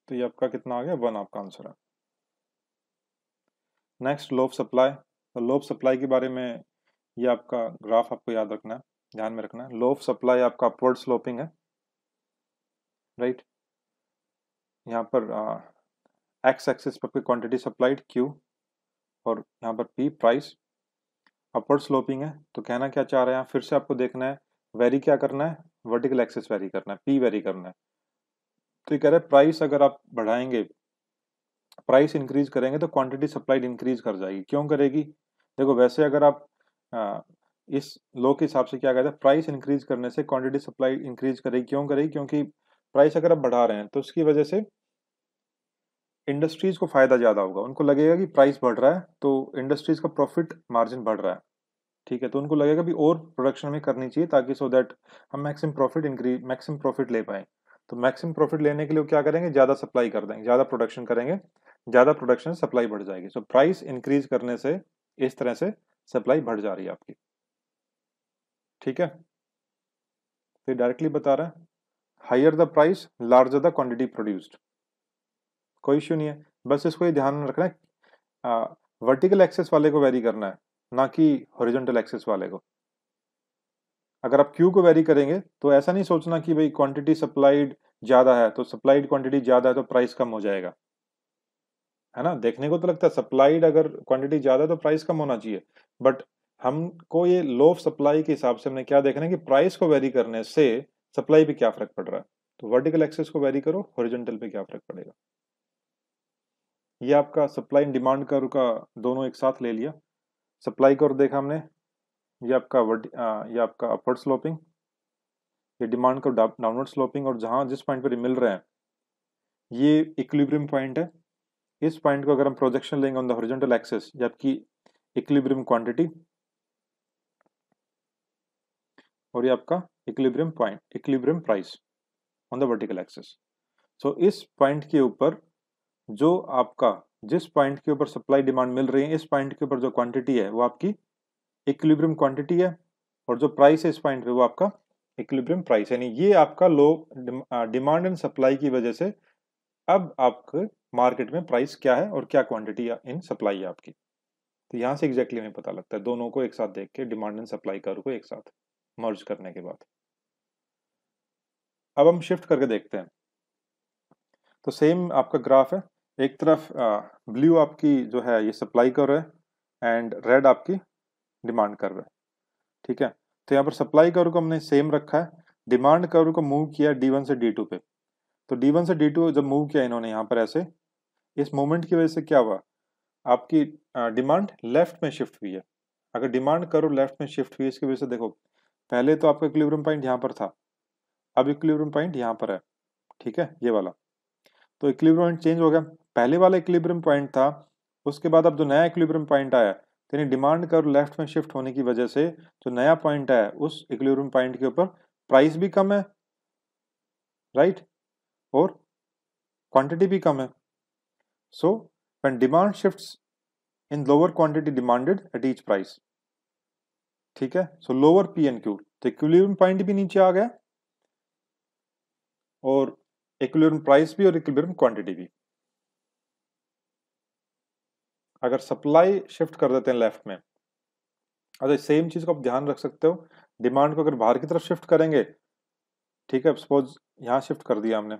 तो ये आपका कितना आ गया वन आपका आंसर है नेक्स्ट लोफ सप्लाई तो लोफ सप्लाई के बारे में ये आपका ग्राफ आपको याद रखना है ध्यान में रखना है लो सप्लाई आपका अपवर्ड स्लोपिंग है राइट यहाँ पर एक्स एक्सिस पर कोई क्वांटिटी सप्लाइड क्यू और यहाँ पर पी प्राइस अपवर्ड स्लोपिंग है तो कहना क्या चाह रहे हैं फिर से आपको देखना है वेरी क्या करना है वर्टिकल एक्सेस वेरी करना है पी वेरी करना है तो ये कह रहे हैं प्राइस अगर आप बढ़ाएंगे प्राइस इंक्रीज करेंगे तो क्वांटिटी सप्लाइड इंक्रीज कर जाएगी क्यों करेगी देखो वैसे अगर आप हाँ, इस लो के हिसाब से क्या कहते हैं प्राइस इंक्रीज करने से क्वांटिटी सप्लाई इंक्रीज करेगी क्यों करेगी क्योंकि प्राइस अगर आप बढ़ा रहे हैं तो उसकी वजह से इंडस्ट्रीज को फायदा ज़्यादा होगा उनको लगेगा कि प्राइस बढ़ रहा है तो इंडस्ट्रीज का प्रॉफिट मार्जिन बढ़ रहा है ठीक है तो उनको लगेगा भी और प्रोडक्शन हमें करनी चाहिए ताकि सो दैट हम maximum profit increase maximum profit ले पाए तो मैक्सिमम प्रॉफिट लेने के लिए क्या करेंगे ज़्यादा सप्लाई कर देंगे ज़्यादा प्रोडक्शन करेंगे ज़्यादा प्रोडक्शन सप्लाई बढ़ जाएगी सो प्राइस इंक्रीज करने से इस तरह से सप्लाई बढ़ जा रही है आपकी ठीक है फिर डायरेक्टली बता रहा है higher the price larger the quantity produced कोई इश्यू नहीं है बस इसको ये ध्यान में रखना है वर्टिकल एक्सेस वाले को वेरी करना है ना कि हॉरिजॉन्टल एक्सेस वाले को अगर आप क्यू को वेरी करेंगे तो ऐसा नहीं सोचना कि भाई क्वांटिटी सप्लाइड ज़्यादा है तो सप्लाइड क्वांटिटी ज़्यादा है तो प्राइस कम हो जाएगा है ना देखने को तो लगता है सप्लाइड अगर क्वांटिटी ज़्यादा है तो प्राइस कम होना चाहिए बट हमको ये लो सप्लाई के हिसाब से हमने क्या देखना है कि प्राइस को वेरी करने से सप्लाई पे क्या फर्क पड़ रहा है तो वर्टिकल एक्सेस को वेरी करो ओरिजेंटल पे क्या फर्क पड़ेगा ये आपका सप्लाई एंड डिमांड कर्व का दोनों एक साथ ले लिया सप्लाई कर्व देखा हमने ये आपका वर्ट ये आपका अपवर्ड स्लोपिंग ये डिमांड कर्व डाउनवर्ड स्लोपिंग और जहाँ जिस पॉइंट पर मिल रहे हैं ये इक्विलिब्रियम पॉइंट है इस पॉइंट को अगर हम प्रोजेक्शन लेंगे ऑन द हॉरिजॉन्टल एक्सेस जबकि इक्विलिब्रियम क्वांटिटी और ये आपका equilibrium point equilibrium price on the vertical axis so इस पॉइंट के ऊपर जो आपका जिस पॉइंट के ऊपर सप्लाई डिमांड मिल रही है इस पॉइंट के ऊपर जो क्वांटिटी है वो आपकी इक्विलिब्रियम क्वांटिटी है और जो प्राइस है इस पॉइंट पे वो आपका इक्विलिब्रियम प्राइस यानी ये आपका लो डिमांड एंड सप्लाई की वजह से अब आपके मार्केट में प्राइस क्या है और क्या क्वांटिटी इन सप्लाई है आपकी तो यहाँ से एग्जैक्टली हमें पता लगता है दोनों को एक साथ देख के डिमांड एंड सप्लाई कर को एक साथ मर्ज करने के बाद अब हम शिफ्ट करके देखते हैं तो सेम आपका ग्राफ है एक तरफ ब्लू आपकी जो है ये सप्लाई कर है एंड रेड आपकी डिमांड कर है ठीक है तो यहाँ पर सप्लाई कर को हमने सेम रखा है डिमांड कर को मूव किया डी वन से डी टू पे तो डी वन से डी टू जब मूव किया इन्होंने यहाँ पर ऐसे इस मोमेंट की वजह से क्या हुआ आपकी डिमांड लेफ्ट में शिफ्ट हुई है अगर डिमांड करो लेफ्ट में शिफ्ट हुई इसकी वजह से देखो पहले तो आपका इक्विलिब्रियम पॉइंट यहाँ पर था अब इक्विलिब्रियम पॉइंट यहाँ पर है ठीक है ये वाला तो इक्विलिब्रियम पॉइंट चेंज हो गया पहले वाला इक्विलिब्रियम पॉइंट था उसके बाद अब जो नया इक्विलिब्रियम पॉइंट आया यानी डिमांड कर लेफ्ट में शिफ्ट होने की वजह से जो नया पॉइंट है उस इक्विलिब्रियम पॉइंट के ऊपर प्राइस भी कम है राइट और क्वांटिटी भी कम है So when demand shifts in lower quantity demanded at each price. ठीक है so lower P and Q तो इक्विलिब्रियम पॉइंट भी नीचे आ गया और इक्विलिब्रियम प्राइस भी और इक्विलिब्रियम क्वांटिटी भी अगर सप्लाई शिफ्ट कर देते हैं लेफ्ट में अगर सेम चीज को आप ध्यान रख सकते हो डिमांड को अगर बाहर की तरफ शिफ्ट करेंगे ठीक है सपोज यहाँ शिफ्ट कर दिया हमने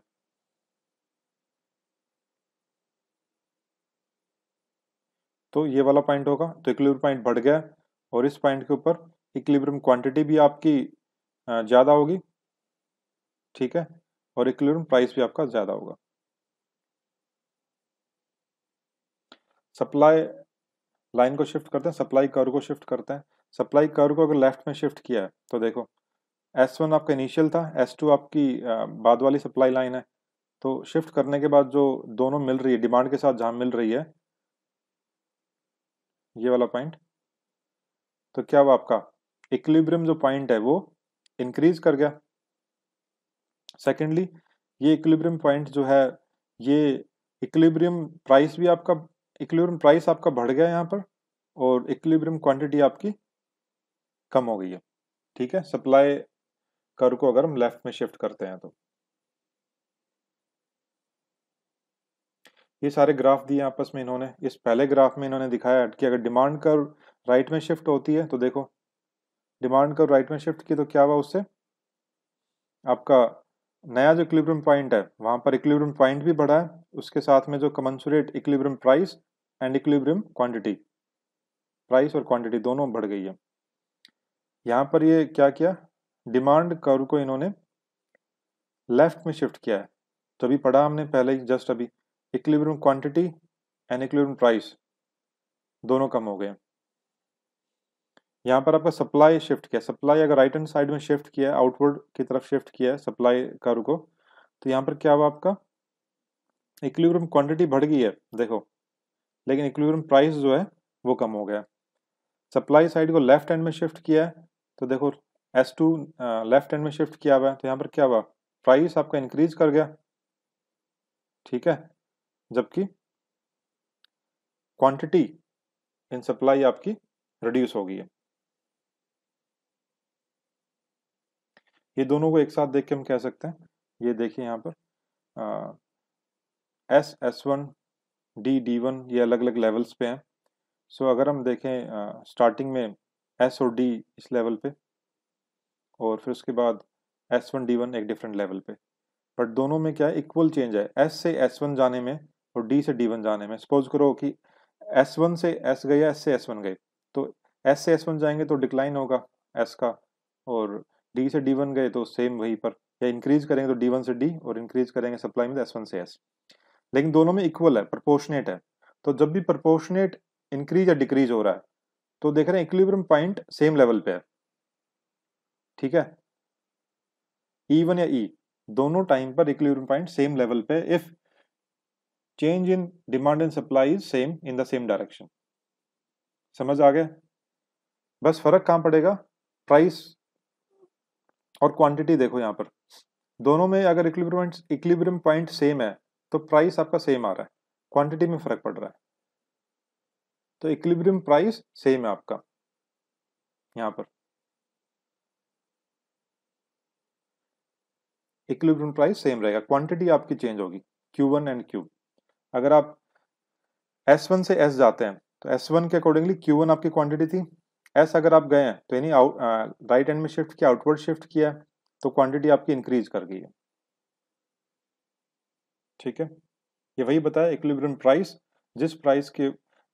तो ये वाला पॉइंट होगा तो इक्विलिब्रियम पॉइंट बढ़ गया और इस पॉइंट के ऊपर इक्विलिब्रियम क्वांटिटी भी आपकी ज़्यादा होगी ठीक है और इक्विलिब्रियम प्राइस भी आपका ज़्यादा होगा सप्लाई लाइन को शिफ्ट करते हैं सप्लाई कर को शिफ्ट करते हैं सप्लाई कर को अगर लेफ्ट में शिफ्ट किया है तो देखो S1 आपका इनिशियल था S2 आपकी बाद वाली सप्लाई लाइन है तो शिफ्ट करने के बाद जो दोनों मिल रही है डिमांड के साथ जहाँ मिल रही है ये वाला पॉइंट तो क्या हुआ आपका इक्विलिब्रियम जो पॉइंट है वो इंक्रीज कर गया सेकेंडली ये इक्विलिब्रियम पॉइंट जो है ये इक्विलिब्रियम प्राइस भी आपका इक्विलिब्रियम प्राइस आपका बढ़ गया यहाँ पर और इक्विलिब्रियम क्वांटिटी आपकी कम हो गई है ठीक है सप्लाई कर को अगर हम लेफ्ट में शिफ्ट करते हैं तो ये सारे ग्राफ दिए आपस में इन्होंने इस पहले ग्राफ में इन्होंने दिखाया कि अगर डिमांड कर राइट में शिफ्ट होती है तो देखो डिमांड कर राइट में शिफ्ट की तो क्या हुआ उससे आपका नया जो इक्विलिब्रियम पॉइंट है वहाँ पर इक्विलिब्रियम पॉइंट भी बढ़ा है उसके साथ में जो commensurate equilibrium price and equilibrium quantity price और क्वांटिटी दोनों बढ़ गई है यहाँ पर ये क्या किया डिमांड कर्व को इन्होंने लेफ्ट में शिफ्ट किया है तो अभी पढ़ा हमने पहले ही जस्ट अभी equilibrium quantity and equilibrium price दोनों कम हो गए यहाँ पर आपका सप्लाई शिफ्ट किया सप्लाई अगर राइट हैंड साइड में शिफ्ट किया है आउटवर्ड की तरफ शिफ्ट किया है सप्लाई कर को तो यहाँ पर क्या हुआ आपका इक्विलिब्रियम क्वांटिटी बढ़ गई है देखो लेकिन इक्विलिब्रियम प्राइस जो है वो कम हो गया सप्लाई साइड को लेफ्ट हैंड में शिफ्ट किया है तो देखो एस टू लेफ्ट हैंड में शिफ्ट किया हुआ है तो यहाँ पर क्या हुआ प्राइस आपका इंक्रीज कर गया ठीक है जबकि क्वांटिटी इन सप्लाई आपकी रिड्यूस हो गई है ये दोनों को एक साथ देख के हम कह सकते हैं ये देखिए यहाँ पर S S one D D one ये अलग अलग लेवल्स पे हैं सो अगर हम देखें स्टार्टिंग में एस और डी इस लेवल पे और फिर उसके बाद एस वन डी वन एक डिफरेंट लेवल पे बट दोनों में क्या है इक्वल चेंज है एस से एस वन जाने में और डी से डी वन जाने में सपोज करो कि एस वन से एस गए एस से तो एस तो वन गए तो एस से एस वन जाएंगे तो डिक्लाइन होगा एस का और डी से डी वन गए तो सेम वहीं पर या इंक्रीज करेंगे तो डी वन से डी और इंक्रीज करेंगे सप्लाई में एस तो वन से एस लेकिन दोनों में इक्वल है प्रपोर्शनेट है तो जब भी प्रपोर्शनेट इंक्रीज या डिक्रीज हो रहा है तो देख रहे हैं इक्विलिब्रियम पॉइंट सेम लेवल पे है ठीक है ई e वन या ई e, दोनों टाइम पर इक्विलिब्रियम पॉइंट सेम लेवल पे if change in demand and supply is same in the same direction समझ आ गया बस फर्क कहाँ पड़ेगा प्राइस और क्वांटिटी देखो यहाँ पर दोनों में अगर इक्लिब्रियम इक्लिब्रियम पॉइंट सेम है तो प्राइस आपका सेम आ रहा है क्वांटिटी में फर्क पड़ रहा है तो इक्लिब्रियम प्राइस सेम है आपका यहाँ पर इक्लिब्रियम प्राइस सेम रहेगा क्वांटिटी आपकी चेंज होगी Q1 एंड क्यू अगर आप S1 से S जाते हैं तो S1 के अकॉर्डिंगली Q1 आपकी क्वांटिटी थी S अगर आप गए हैं तो यानी राइट एंड में शिफ्ट किया आउटवर्ड शिफ्ट किया तो क्वांटिटी आपकी इंक्रीज कर गई है ठीक है ये वही बताया इक्विलिब्रियम प्राइस जिस प्राइस के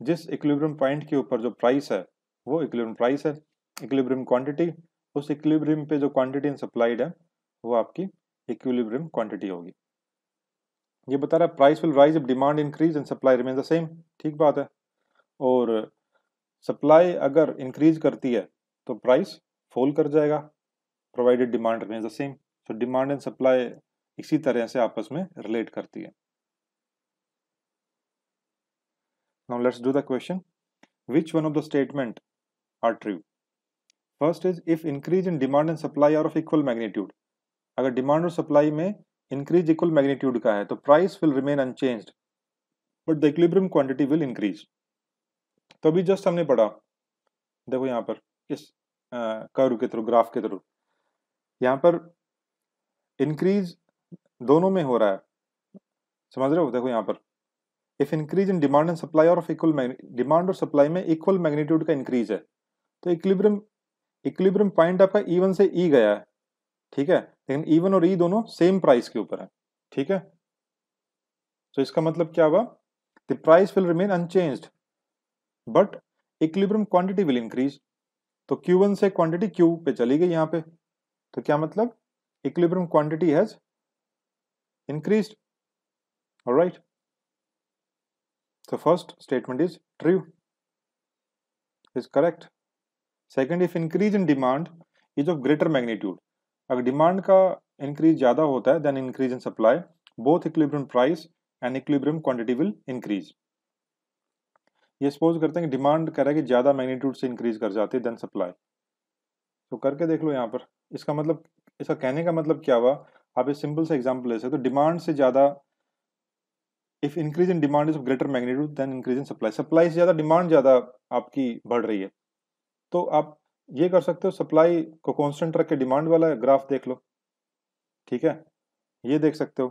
जिस इक्विलिब्रियम पॉइंट के ऊपर जो प्राइस है वो इक्विलिब्रियम प्राइस है इक्विलिब्रियम क्वांटिटी उस इक्विलिब्रियम पे जो क्वांटिटी सप्लाइड है वो आपकी इक्विलिब्रियम क्वांटिटी होगी ये बता रहा है price will rise if demand increase and supply remain the same ठीक बात है और सप्लाई अगर इंक्रीज करती है तो प्राइस फॉल कर जाएगा provided demand remain the same तो डिमांड एंड सप्लाई इसी तरह से आपस में रिलेट करती है now let's do the question which one of the statement are true first is if increase in demand and supply are of equal magnitude अगर demand और सप्लाई में इंक्रीज इक्वल मैग्नीट्यूड का है तो price will remain unchanged but the equilibrium quantity will increase तो अभी just हमने पढ़ा देखो यहाँ पर इस कर्व के थ्रू ग्राफ के थ्रू यहाँ पर इंक्रीज दोनों में हो रहा है समझ रहे हो देखो यहाँ पर if increase in demand and supply और इक्वल डिमांड और सप्लाई में इक्वल मैग्नीट्यूड का इंक्रीज है तो इक्विलिब्रियम इक्विलिब्रियम पॉइंट आपका ई e वन से ई e गया है ठीक है लेकिन इवन और ई e दोनों सेम प्राइस के ऊपर है ठीक है तो इसका मतलब क्या हुआ the price will remain unchanged but equilibrium quantity will increase तो वन से क्वांटिटी क्यू पे चली गई यहां पे तो क्या मतलब equilibrium quantity has increase right तो first statement is true is correct second if increase in demand is of greater magnitude अगर डिमांड का इंक्रीज ज़्यादा होता है then increase in supply both equilibrium price and equilibrium quantity will increase ये suppose करते हैं कि डिमांड कह रहा है कि ज़्यादा मैग्नीट्यूड से इंक्रीज कर जाती है देन सप्लाई तो करके देख लो यहाँ पर इसका मतलब इसका कहने का मतलब क्या हुआ आप एक सिंपल से एग्जाम्पल ले सकते हो तो डिमांड से ज़्यादा if increase in demand is of greater magnitude than increase in supply supply से ज़्यादा डिमांड ज़्यादा आपकी बढ़ रही है तो आप ये कर सकते हो सप्लाई को कांस्टेंट रख के डिमांड वाला ग्राफ देख लो ठीक है ये देख सकते हो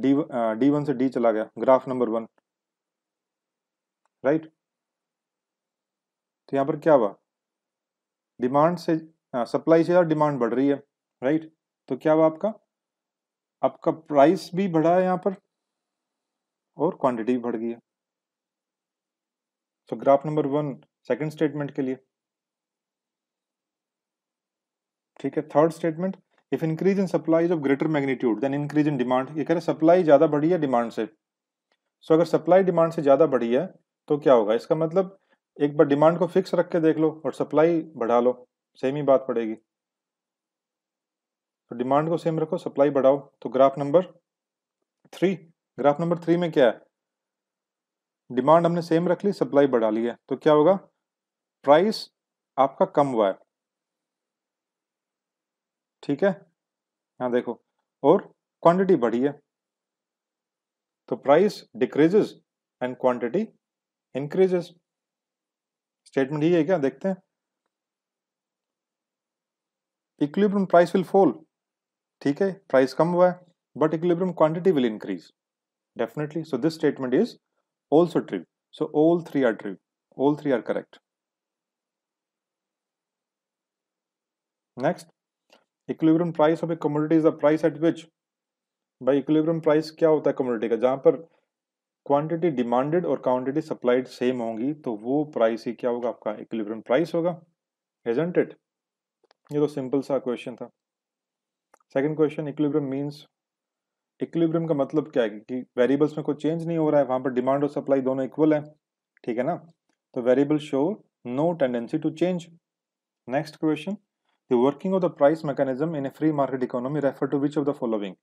डी डी वन से डी चला गया ग्राफ नंबर वन राइट तो यहाँ पर क्या हुआ डिमांड से सप्लाई से डिमांड बढ़ रही है राइट तो क्या हुआ आपका आपका प्राइस भी बढ़ा है यहाँ पर और क्वांटिटी भी बढ़ गई है तो graph number one second statement के लिए ठीक है third statement if increase in supply is of greater magnitude than increase in demand ये कह रहे सप्लाई ज़्यादा बढ़ी है डिमांड से सो so, अगर सप्लाई डिमांड से ज़्यादा बढ़ी है तो क्या होगा इसका मतलब एक बार डिमांड को फिक्स रख के देख लो और सप्लाई बढ़ा लो सेम ही बात पड़ेगी तो डिमांड को सेम रखो सप्लाई बढ़ाओ तो graph number three graph number three में क्या है डिमांड हमने सेम रख ली सप्लाई बढ़ा ली है तो क्या होगा प्राइस आपका कम हुआ है ठीक है यहाँ देखो और क्वांटिटी बढ़ी है तो price decreases and quantity increases statement ही है क्या देखते हैं इक्विलिब्रियम प्राइस विल फॉल ठीक है प्राइस कम हुआ है but equilibrium quantity will increase definitely so this statement is also true so all three are true all three are correct next equilibrium price of a commodity is the price at which भाई equilibrium price क्या होता है commodity का जहाँ पर quantity demanded और quantity supplied same होंगी तो वो प्राइस ही क्या होगा आपका इक्विलिब्रियम प्राइस होगा हेजेंट इट ये तो सिंपल सा क्वेश्चन था second question equilibrium means equilibrium का मतलब क्या है कि वेरिएबल्स में कोई चेंज नहीं हो रहा है वहाँ पर डिमांड और सप्लाई दोनों इक्वल है ठीक है ना तो variable show no tendency to change next question The working of the price mechanism in a free market economy refer to which of the following?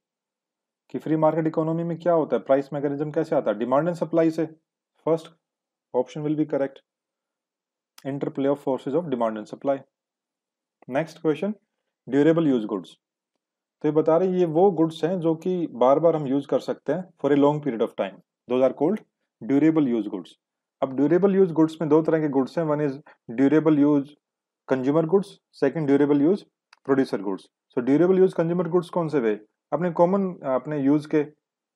कि फ्री मार्केट इकोनॉमी में क्या होता है प्राइस मैकेनिज्म कैसे आता है डिमांड एंड सप्लाई से first option will be correct interplay of forces of demand and supply next question durable use goods तो ये बता रहे हैं ये वो गुड्स हैं जो कि बार बार हम यूज कर सकते हैं for a long period of time though are called durable use goods अब ड्यूरेबल यूज गुड्स में दो तरह के गुड्स हैं one is durable use consumer goods second durable use producer goods so durable use consumer goods कौन से वे अपने common अपने यूज के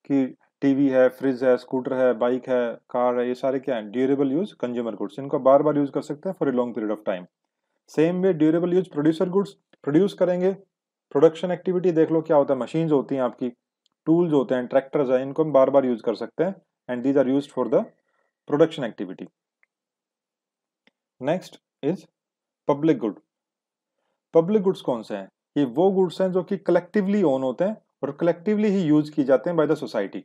कि टीवी है फ्रिज है स्कूटर है बाइक है कार है ये सारे क्या हैं ड्यूरेबल यूज कंज्यूमर गुड्स इनको बार बार यूज कर सकते हैं for a long period of time same way durable use producer goods produce करेंगे प्रोडक्शन एक्टिविटी देख लो क्या होता है मशीन्स होती हैं आपकी टूल्स होते हैं ट्रैक्टर्स हैं इनको हम बार बार यूज कर सकते हैं and these are use for the production activity next is public good public goods कौन से हैं ये वो गुड्स हैं जो कि कलेक्टिवली ओन होते हैं और कलेक्टिवली ही यूज किए जाते हैं बाय द सोसाइटी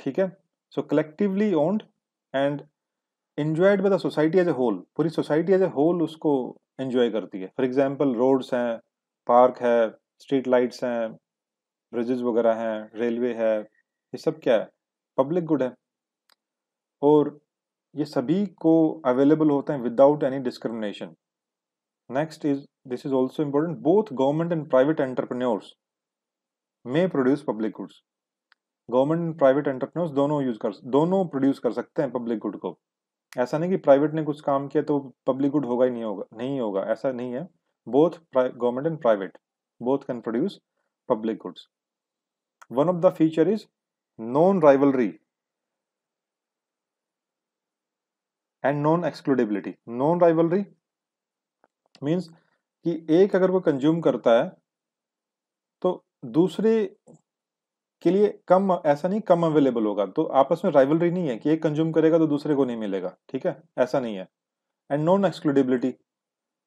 ठीक है so collectively owned and enjoyed by the society as a whole पूरी सोसाइटी एज ए होल उसको एंजॉय करती है फॉर एग्जाम्पल रोड्स हैं पार्क है स्ट्रीट लाइट्स हैं ब्रिजेस वगैरह हैं रेलवे है ये सब क्या है पब्लिक गुड है और ये सभी को अवेलेबल होते हैं without any discrimination next is this is also important both government and private entrepreneurs may produce public goods government and private entrepreneurs दोनों यूज कर दोनों प्रोड्यूस कर सकते हैं पब्लिक गुड को ऐसा नहीं कि प्राइवेट ने कुछ काम किया तो पब्लिक गुड होगा ही नहीं होगा नहीं होगा ऐसा नहीं है both government and private both can produce public goods one of the feature is non rivalry and non excludability non rivalry means कि एक अगर कोई कंज्यूम करता है तो दूसरे के लिए कम ऐसा नहीं कम अवेलेबल होगा तो आपस में राइवलरी नहीं है कि एक कंज्यूम करेगा तो दूसरे को नहीं मिलेगा ठीक है ऐसा नहीं है एंड नॉन एक्सक्लूडेबिलिटी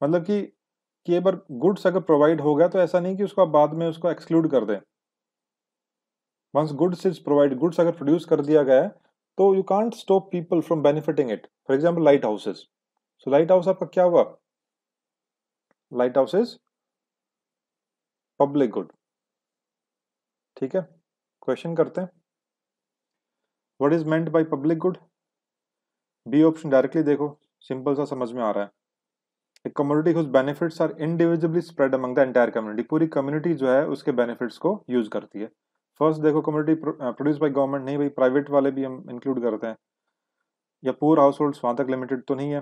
मतलब कि कि एक बार गुड्स अगर प्रोवाइड हो गया तो ऐसा नहीं कि उसको आप बाद में उसको एक्सक्लूड कर दें once goods is provide goods अगर प्रोड्यूस कर दिया गया है तो you can't stop people from benefiting it for example light houses so light house आपका क्या हुआ light house is public good ठीक है क्वेश्चन करते हैं what is meant by public good B option directly देखो सिंपल सा समझ में आ रहा है एक community whose benefits are individually spread among the entire community पूरी कम्युनिटी जो है उसके बेनिफिट्स को यूज करती है फर्स्ट देखो कम्युनिटी प्रोड्यूस बाय गवर्नमेंट नहीं भाई प्राइवेट वाले भी हम इंक्लूड करते हैं या पूर हाउस होल्ड वहाँ तक लिमिटेड तो नहीं है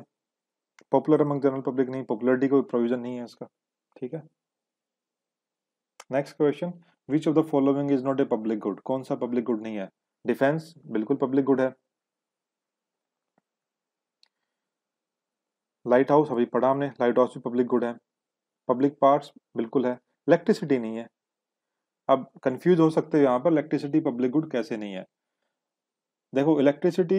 पॉपुलर अमंग जनरल पब्लिक नहीं पॉपुलरिटी कोई प्रोविजन नहीं है इसका ठीक है next question which of the following is not a public good कौन सा पब्लिक गुड नहीं है डिफेंस बिल्कुल पब्लिक गुड है लाइट हाउस अभी पढ़ा हमने लाइट हाउस भी पब्लिक गुड है पब्लिक पार्ट्स बिल्कुल है इलेक्ट्रिसिटी नहीं है अब कंफ्यूज हो सकते हो यहाँ पर इलेक्ट्रिसिटी पब्लिक गुड कैसे नहीं है देखो इलेक्ट्रिसिटी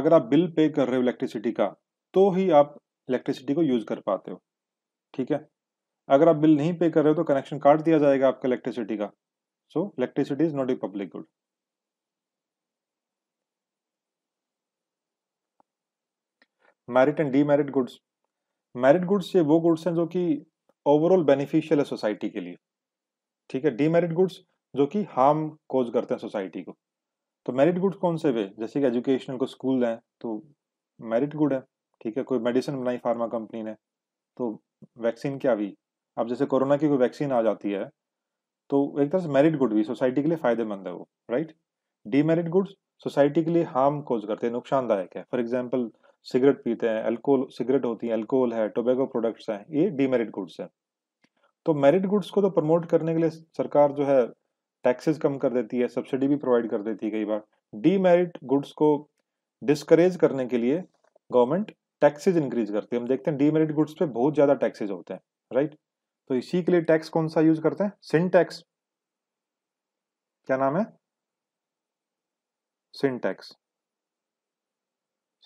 अगर आप बिल पे कर रहे हो इलेक्ट्रिसिटी का तो ही आप इलेक्ट्रिसिटी को यूज़ कर पाते हो ठीक है अगर आप बिल नहीं पे कर रहे हो तो कनेक्शन काट दिया जाएगा आपका इलेक्ट्रिसिटी का सो electricity is not a public good merit and demerit goods merit goods ये वो गुड्स हैं जो कि ओवरऑल बेनिफिशियल है सोसाइटी के लिए ठीक है डीमेरिट गुड्स जो कि हार्म कोज करते हैं सोसाइटी को तो मेरिट गुड्स कौन से वे जैसे कि एजुकेशनल को स्कूल दें तो मेरिट गुड है ठीक है कोई मेडिसिन बनाई फार्मा कंपनी ने तो वैक्सीन क्या हुई अब जैसे कोरोना की कोई वैक्सीन आ जाती है तो एक तरह से मेरिट गुड भी सोसाइटी के लिए फायदेमंद है वो राइट डीमेरिट गुड्स सोसाइटी के लिए हार्म कोज करते हैं नुकसानदायक है फॉर एग्जाम्पल सिगरेट पीते हैं अल्कोहल सिगरेट होती है अल्कोहल है टोबैको प्रोडक्ट्स हैं ये डीमेरिट गुड्स हैं तो मेरिट गुड्स को तो प्रमोट करने के लिए सरकार जो है टैक्सेस कम कर देती है सब्सिडी भी प्रोवाइड कर देती है कई बार डी मेरिट गुड्स को डिस्करेज करने के लिए गवर्नमेंट टैक्सेज इंक्रीज करती है हम देखते हैं डी मेरिट गुड्स पे बहुत ज़्यादा टैक्सेज होते हैं राइट तो इसी के लिए टैक्स कौन सा यूज करते हैं सिंटैक्स क्या नाम है sin tax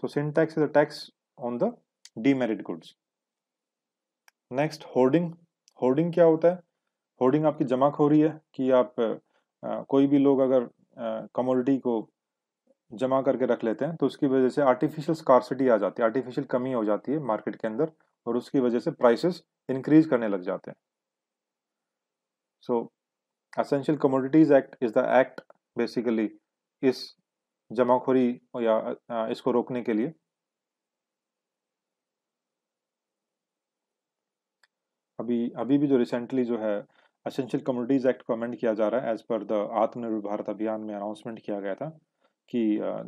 so sin tax is a tax on the demerit goods next hoarding hoarding क्या होता है होर्डिंग आपकी जमाखोरी है कि आप आ, कोई भी लोग अगर कमोडिटी को जमा करके रख लेते हैं तो उसकी वजह से आर्टिफिशियल स्कॉर्सिटी आ जाती है आर्टिफिशियल कमी हो जाती है मार्केट के अंदर और उसकी वजह से प्राइसेस इंक्रीज करने लग जाते हैं so essential commodities act is the act basically इस जमाखोरी या इसको रोकने के लिए अभी अभी भी जो रिसेंटली जो है असेंशियल कम्युनिटीज़ एक्ट को अमेंड किया जा रहा है एज़ पर द आत्मनिर्भर भारत अभियान में अनाउंसमेंट किया गया था कि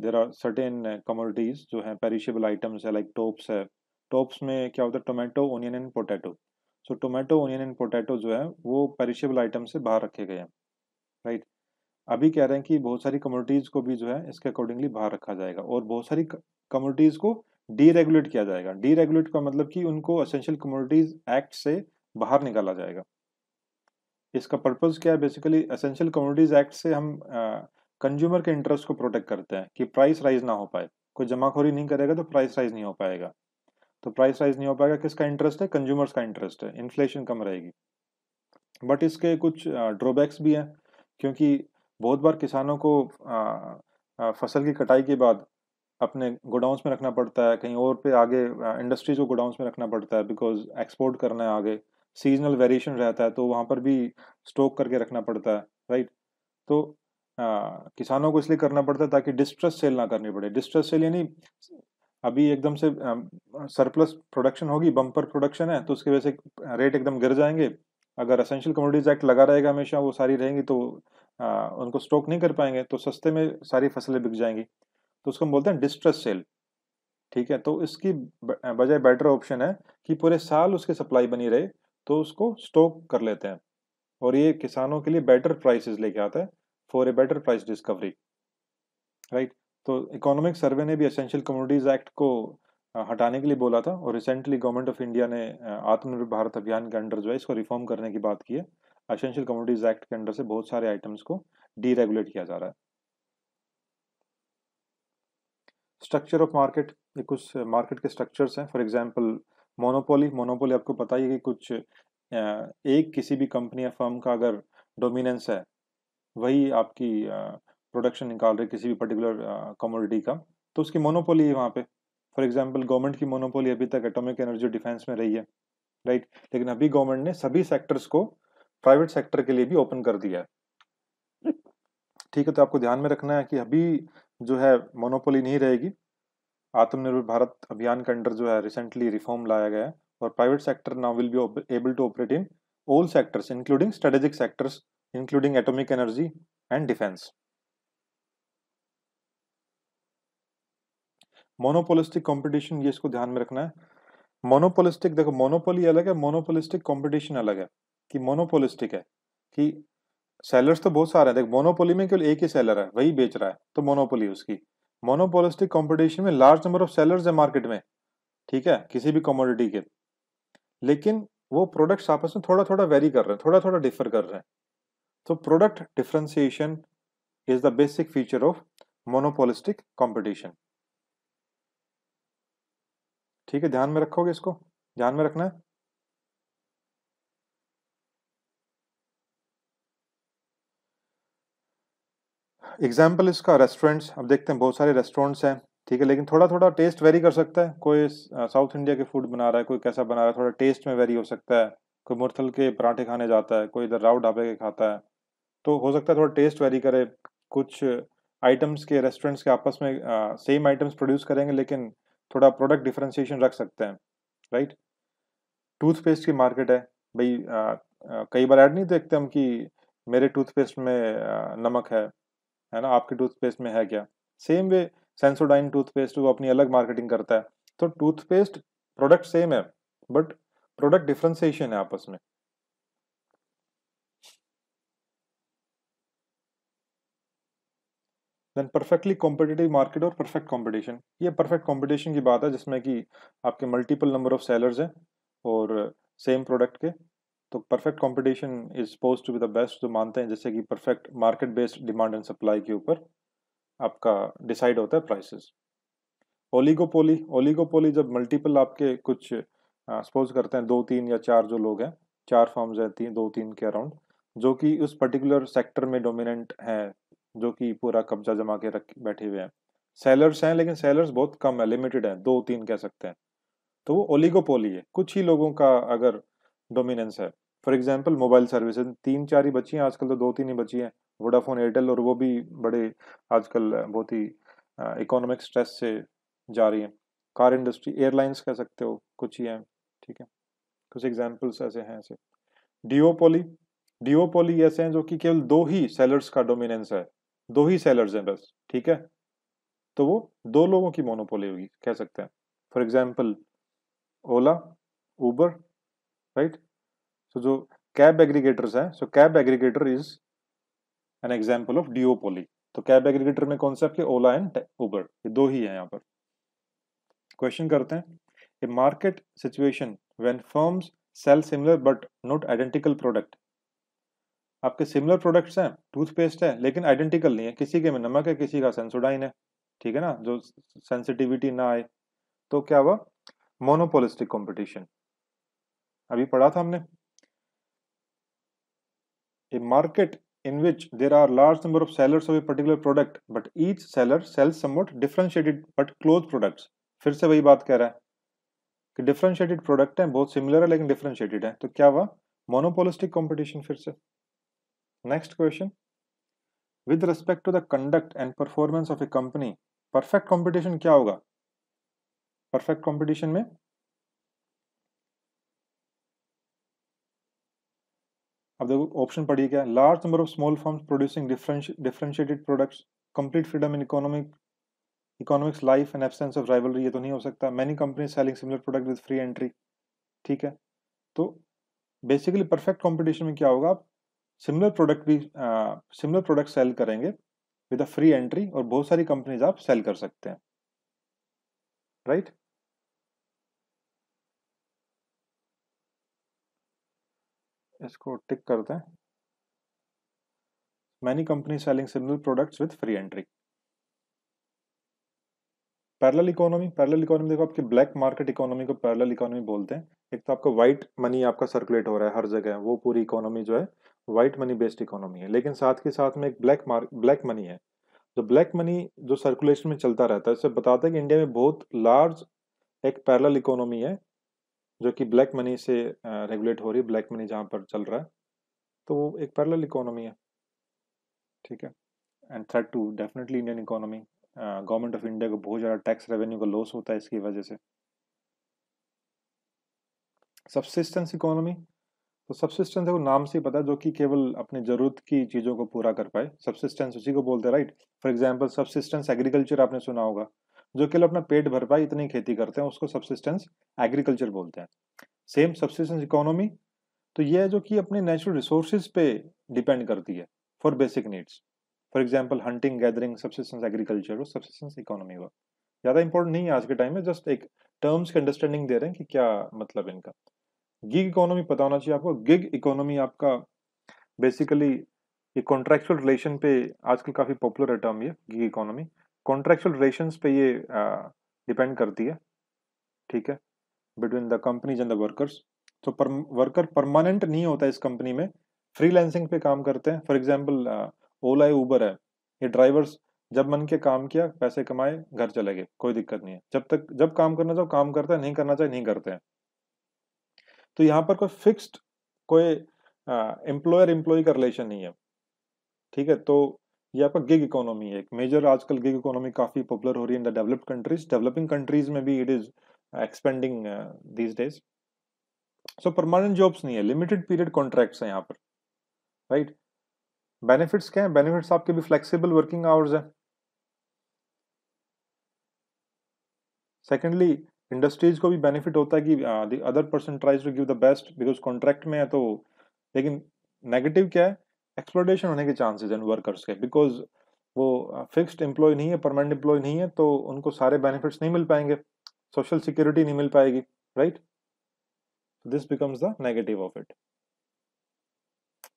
देर आर सर्टेन कम्युनिटीज जो है पेरिशेबल आइटम्स है लाइक टोप्स है टोप्स में क्या होता है tomato onion and potato so tomato onion and potato जो है वो पेरिशेबल आइटम से बाहर रखे गए हैं राइट अभी कह रहे हैं कि बहुत सारी कम्युनिटीज़ को भी जो है इसके अकॉर्डिंगली बाहर रखा जाएगा और बहुत सारी कम्युनिटीज़ को डीरेगुलेट किया जाएगा डीरेगुलेट का मतलब कि उनको असेंशियल कम्युनिटीज़ एक्ट से बाहर निकाला जाएगा इसका पर्पज़ क्या है बेसिकली असेंशियल कमोडिटीज़ एक्ट से हम कंज्यूमर के इंटरेस्ट को प्रोटेक्ट करते हैं कि प्राइस राइज ना हो पाए कोई जमाखोरी नहीं करेगा तो प्राइस राइज नहीं हो पाएगा तो प्राइस राइज नहीं हो पाएगा किसका इंटरेस्ट है कंज्यूमर्स का इंटरेस्ट है इन्फ्लेशन कम रहेगी बट इसके कुछ ड्रॉबैक्स भी हैं क्योंकि बहुत बार किसानों को फसल की कटाई के बाद अपने गोडाउंस में रखना पड़ता है कहीं और पे आगे इंडस्ट्रीज को गोडाउंस में रखना पड़ता है बिकॉज एक्सपोर्ट करना है आगे सीजनल वेरिएशन रहता है तो वहाँ पर भी स्टॉक करके रखना पड़ता है राइट तो आ, किसानों को इसलिए करना पड़ता है ताकि डिस्ट्रेस सेल ना करनी पड़े डिस्ट्रेस सेल यानी अभी एकदम से सरप्लस प्रोडक्शन होगी बम्पर प्रोडक्शन है तो उसकी वजह से रेट एकदम गिर जाएंगे अगर असेंशियल कमोडिटीज एक्ट लगा रहेगा हमेशा वो सारी रहेंगी तो आ, उनको स्टॉक नहीं कर पाएंगे तो सस्ते में सारी फसलें बिक जाएंगी तो उसको हम बोलते हैं डिस्ट्रेस सेल ठीक है तो इसकी बजाय बेटर ऑप्शन है कि पूरे साल उसकी सप्लाई बनी रहे तो उसको स्टॉक कर लेते हैं और ये किसानों के लिए बेटर प्राइसेस लेके आता है for a better price discovery right तो इकोनॉमिक सर्वे ने भी एसेंशियल कम्युनिटीज एक्ट को हटाने के लिए बोला था और रिसेंटली गवर्नमेंट ऑफ इंडिया ने आत्मनिर्भर भारत अभियान के अंडर जो है इसको रिफॉर्म करने की बात की है एसेंशियल कम्युनिटीज एक्ट के अंडर से बहुत सारे आइटम्स को डीरेगुलेट किया जा रहा है स्ट्रक्चर ऑफ मार्केट ये कुछ मार्केट के स्ट्रक्चर्स हैं फॉर एग्जाम्पल मोनोपोली मोनोपोली आपको पता ही है कि कुछ एक किसी भी कंपनी या फर्म का अगर डोमिनेंस है वही आपकी प्रोडक्शन निकाल रहे किसी भी पर्टिकुलर कमोडिटी का तो उसकी मोनोपोली है वहाँ पे फॉर एग्जांपल गवर्नमेंट की मोनोपोली अभी तक एटॉमिक एनर्जी डिफेंस में रही है राइट लेकिन अभी गवर्नमेंट ने सभी सेक्टर्स को प्राइवेट सेक्टर के लिए भी ओपन कर दिया है ठीक है तो आपको ध्यान में रखना है कि अभी जो है मोनोपोली नहीं रहेगी आत्मनिर्भर भारत अभियान के अंडर जो है रिसेंटली रिफॉर्म लाया गया है और private sector now will be able to operate in all sectors including strategic sectors including atomic energy and defence monopolistic competition ये इसको ध्यान में रखना है मोनोपोलिस्टिक देखो मोनोपोली अलग है मोनोपोलिस्टिक कंपटीशन अलग है कि मोनोपोलिस्टिक है कि सेलर्स तो बहुत सारे हैं देख मोनोपोली में केवल एक ही सेलर है वही बेच रहा है तो मोनोपोली उसकी मोनोपोलिस्टिक कंपटीशन में लार्ज नंबर ऑफ सेलर्स है मार्केट में ठीक है किसी भी कमोडिटी के लेकिन वो प्रोडक्ट्स आपस में थोड़ा थोड़ा वेरी कर रहे हैं थोड़ा थोड़ा डिफर कर रहे हैं तो product differentiation is the basic feature of monopolistic competition ठीक है ध्यान में रखोगे इसको ध्यान में रखना है एग्जाम्पल इसका रेस्टोरेंट्स अब देखते हैं बहुत सारे रेस्टोरेंट्स हैं ठीक है लेकिन थोड़ा थोड़ा टेस्ट वेरी कर सकता है कोई साउथ इंडिया के फूड बना रहा है कोई कैसा बना रहा है थोड़ा टेस्ट में वेरी हो सकता है कोई मुरथल के पराठे खाने जाता है कोई इधर राव ढाबे के खाता है तो हो सकता है थोड़ा टेस्ट वेरी करे कुछ आइटम्स के रेस्टोरेंट्स के आपस में सेम आइटम्स प्रोड्यूस करेंगे लेकिन थोड़ा प्रोडक्ट डिफ्रेंसिएशन रख सकते हैं राइट टूथपेस्ट की मार्केट है भाई कई बार ऐड नहीं देखते हम कि मेरे टूथपेस्ट में आ, नमक है है ना आपके टूथपेस्ट में है क्या सेम वे सेंसोडाइन टूथपेस्ट वो अपनी अलग मार्केटिंग करता है तो टूथपेस्ट प्रोडक्ट सेम है बट प्रोडक्ट डिफ्रेंसिएशन है आपस में देन परफेक्टली कॉम्पिटेटिव मार्केट और परफेक्ट कॉम्पिटिशन ये परफेक्ट कॉम्पिटिशन की बात है जिसमें कि आपके मल्टीपल नंबर ऑफ सेलर्स हैं और सेम प्रोडक्ट के तो perfect competition is suppose to be the best जो मानते हैं जैसे कि perfect market based demand and supply के ऊपर आपका डिसाइड होता है प्राइसेस ओलीगोपोली ओलीगोपोली जब मल्टीपल आपके कुछ सपोज करते हैं दो तीन या चार जो लोग हैं चार फॉर्म्स हैं तीन दो तीन के अराउंड जो कि उस पर्टिकुलर सेक्टर में डोमिनेंट हैं जो कि पूरा कब्जा जमा के रख बैठे हुए हैं सेलर्स हैं लेकिन सेलर्स बहुत कम है लिमिटेड है दो तीन कह सकते हैं तो वो ओलीगोपोली है कुछ ही लोगों का अगर डोमिनेंस है फॉर एग्जाम्पल मोबाइल सर्विस तीन चार ही बची हैं आजकल तो दो तीन ही बची हैं वोडाफोन एयरटेल और वो भी बड़े आजकल बहुत ही इकोनॉमिक स्ट्रेस से जा रही हैं कार इंडस्ट्री एयरलाइंस कह सकते हो कुछ ही हैं ठीक है कुछ एग्जाम्पल्स ऐसे हैं ऐसे डिओपोली डिओपोली ऐसे हैं जो कि केवल दो ही सेलर्स का डोमिनेंस है दो ही सेलर्स हैं बस ठीक है तो वो दो लोगों की मोनोपोली होगी कह सकते हैं for example Ola Uber right so जो कैब एग्रीगेटर्स हैं so cab aggregator is an example of duopoly तो कैब एग्रीगेटर में कौन सा आपके ओला एंड उबर ये दो ही है यहाँ पर क्वेश्चन करते हैं a market situation when firms sell similar but not identical product आपके सिमिलर प्रोडक्ट्स हैं टूथपेस्ट है लेकिन आइडेंटिकल नहीं है किसी के में नमक है किसी का सेंसोडाइन है ठीक है ना जो सेंसिटिविटी ना आए तो क्या हुआ मोनोपोलिस्टिक कंपटीशन अभी पढ़ा था हमने A market in which there are large number of sellers of a particular product but each seller sells somewhat differentiated but close products. फिर से वही बात कह रहा है कि डिफरेंशिएटेड प्रोडक्ट हैं बहुत सिमिलर है लेकिन डिफरेंशिएटेड है तो क्या हुआ मोनोपोलिस्टिक कंपटीशन फिर से next question with respect to the conduct and performance of a company perfect competition क्या होगा परफेक्ट कंपटीशन में अब देखो ऑप्शन पढ़िए क्या large number of small firms producing differentiated products complete freedom in economic economics life and absence of rivalry ये तो नहीं हो सकता many company selling similar product with free entry ठीक है तो बेसिकली परफेक्ट कॉम्पिटिशन में क्या होगा आप सिमिलर प्रोडक्ट भी सिमिलर प्रोडक्ट सेल करेंगे विद अ फ्री एंट्री और बहुत सारी कंपनीज आप सेल कर सकते हैं राइट right? इसको टिक कर दें many company selling similar products with free entry parallel economy parallel economy देखो आपकी ब्लैक मार्केट इकोनॉमी को पैरल इकोनॉमी बोलते हैं एक तो आपका व्हाइट मनी आपका सर्कुलेट हो रहा है हर जगह वो पूरी इकोनॉमी जो है व्हाइट मनी बेस्ड इकोनॉमी है लेकिन साथ के साथ में एक ब्लैक मार्क ब्लैक मनी है जो ब्लैक मनी जो सर्कुलेशन में चलता रहता है इससे बताते हैं कि इंडिया में बहुत लार्ज एक पैरल इकोनॉमी है जो कि ब्लैक मनी से रेगुलेट हो रही है ब्लैक मनी जहाँ पर चल रहा है तो वो एक पैरल इकोनॉमी है ठीक है and third to definitely Indian economy government of India को बहुत ज़्यादा टैक्स रेवेन्यू का लॉस होता है इसकी वजह से सबसिस्टेंस इकोनॉमी तो सबसिस्टेंस है वो नाम से पता है जो कि केवल अपने ज़रूरत की चीज़ों को पूरा कर पाए सबसिस्टेंस उसी को बोलते हैं right for example subsistence agriculture आपने सुना होगा जो केवल अपना पेट भर पाए इतनी खेती करते हैं उसको सब्सिस्टेंस एग्रीकल्चर बोलते हैं सेम सब्सिस्टेंस इकोनॉमी तो यह जो कि अपने नेचुरल रिसोर्सेज पे डिपेंड करती है for basic needs for example hunting gathering subsistence agriculture और सब्सिस्टेंस इकोनॉमी हुआ ज़्यादा इंपॉर्टेंट नहीं है आज के टाइम में जस्ट एक टर्म्स की अंडरस्टैंडिंग दे रहे हैं कि क्या मतलब इनका गिग इकोनॉमी पता होना चाहिए आपको गिग इकोनॉमी आपका बेसिकली ये कॉन्ट्रेक्चुअल रिलेशन पे आजकल काफ़ी पॉपुलर है टर्म ये गिग इकोनॉमी कॉन्ट्रेक्चुअल रेशंस पे ये डिपेंड करती है ठीक है between the companies and the workers तो पर वर्कर परमानेंट नहीं होता इस कंपनी में फ्रीलैंसिंग पे काम करते हैं फॉर एग्जाम्पल ओला है ऊबर है ये ड्राइवर्स जब मन के काम किया पैसे कमाए घर चले गए कोई दिक्कत नहीं है जब तक जब काम करना चाहो काम करते हैं नहीं करना चाहे नहीं करते हैं तो यहाँ पर कोई फिक्स्ड कोई एम्प्लॉयर एम्प्लॉय का रिलेशन नहीं है ठीक है तो ये आपका गिग इकोनॉमी है एक मेजर आजकल गिग इकोनॉमी काफ़ी पॉपुलर हो रही है in the developed countries developing countries में भी it is expanding these days so permanent jobs नहीं है लिमिटेड पीरियड कॉन्ट्रैक्ट है यहाँ पर राइट right? बेनिफिट्स क्या है बेनिफिट्स आपके भी फ्लेक्सिबल वर्किंग आवर्स है सेकेंडली इंडस्ट्रीज को भी बेनिफिट होता है कि other person tries to give the best because contract में है तो लेकिन नेगेटिव क्या है एक्सप्लोटेशन होने के चांसेस हैं वर्कर्स के बिकॉज वो फिक्स्ड uh, एम्प्लॉय नहीं है परमानेंट एम्प्लॉय नहीं है तो उनको सारे बेनिफिट्स नहीं मिल पाएंगे सोशल सिक्योरिटी नहीं मिल पाएगी right this becomes the negative of it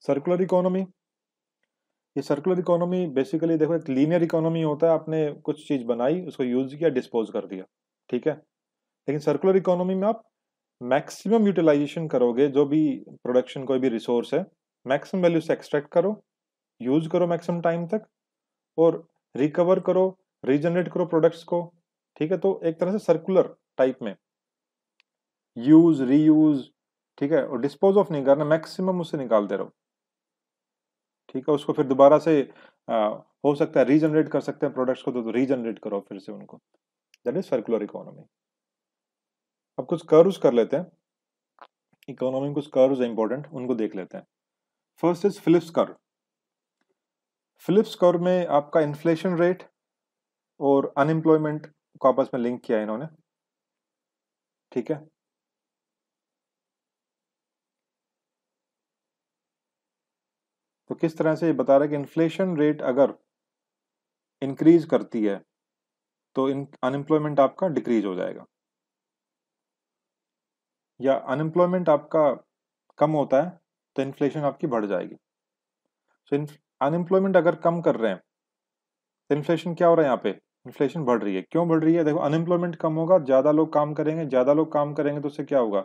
circular economy ये सर्कुलर इकोनॉमी बेसिकली देखो एक लीनियर इकोनॉमी होता है आपने कुछ चीज़ बनाई उसको यूज किया डिस्पोज कर दिया ठीक है लेकिन सर्कुलर इकोनॉमी में आप मैक्सिमम यूटिलाइजेशन करोगे जो भी प्रोडक्शन कोई भी रिसोर्स है मैक्सिमम वैल्यू से एक्सट्रैक्ट करो यूज करो मैक्सिमम टाइम तक और रिकवर करो रीजनरेट करो प्रोडक्ट्स को ठीक है तो एक तरह से सर्कुलर टाइप में यूज रीयूज ठीक है और डिस्पोज ऑफ नहीं करना मैक्सिमम उससे निकालते रहो ठीक है उसको फिर दोबारा से आ, हो सकता है रीजनरेट कर सकते हैं प्रोडक्ट्स को तो, तो रीजनरेट करो फिर से उनको दैट इज सर्कुलर इकोनॉमी अब कुछ कर्ज कर लेते हैं इकोनॉमी कुछ कर्ज है इंपॉर्टेंट उनको देख लेते हैं first is Phillips curve Phillips curve में आपका इन्फ्लेशन रेट और अनएम्प्लॉयमेंट को आपस में लिंक किया इन्होंने ठीक है तो किस तरह से ये बता रहा है कि इन्फ्लेशन रेट अगर इंक्रीज करती है तो अनएम्प्लॉयमेंट आपका डिक्रीज हो जाएगा या अनएम्प्लॉयमेंट आपका कम होता है तो इन्फ्लेशन आपकी बढ़ जाएगी तो अनएम्प्लॉयमेंट अगर कम कर रहे हैं तो इन्फ्लेशन क्या हो रहा है यहाँ पे इन्फ्लेशन बढ़ रही है क्यों बढ़ रही है देखो अनएम्प्लॉयमेंट कम होगा ज़्यादा लोग काम करेंगे ज़्यादा लोग काम करेंगे तो उससे क्या होगा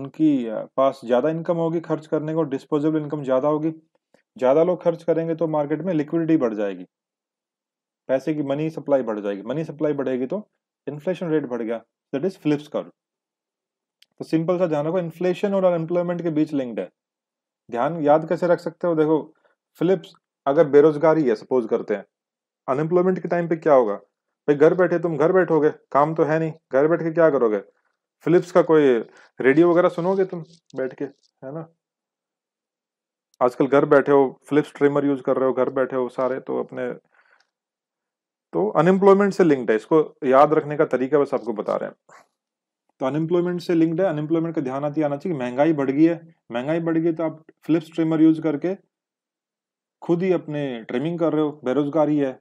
उनकी पास ज़्यादा इनकम होगी खर्च करने को डिस्पोजेबल इनकम ज़्यादा होगी ज़्यादा लोग खर्च करेंगे तो मार्केट में लिक्विडिटी बढ़ जाएगी पैसे की मनी सप्लाई बढ़ जाएगी मनी सप्लाई बढ़ेगी तो इन्फ्लेशन रेट बढ़ गया दैट इज फ्लिप्स कर्व तो सिंपल सा जाना को इन्फ्लेशन और अनएम्प्लॉयमेंट के बीच लिंक्ड है ध्यान याद कैसे रख सकते हो देखो फिलिप्स अगर बेरोजगारी है सपोज करते हैं अनएम्प्लॉयमेंट के टाइम पे क्या होगा भाई घर बैठे तुम घर बैठोगे काम तो है नहीं घर बैठ के क्या करोगे फिलिप्स का कोई रेडियो वगैरह सुनोगे तुम बैठ के है ना आजकल घर बैठे हो फिलिप्स ट्रिमर यूज कर रहे हो घर बैठे हो सारे तो अपने तो अनएम्प्लॉयमेंट से लिंक्ड है इसको याद रखने का तरीका बस आपको बता रहे हैं तो अनएम्प्लॉयमेंट से लिंक्ड है अनएम्प्लॉयमेंट का ध्यान आती आना चाहिए महंगाई बढ़ गई है महंगाई बढ़ गई तो आप फ्लिप्स ट्रिमर यूज करके खुद ही अपने ट्रिमिंग कर रहे हो बेरोजगारी है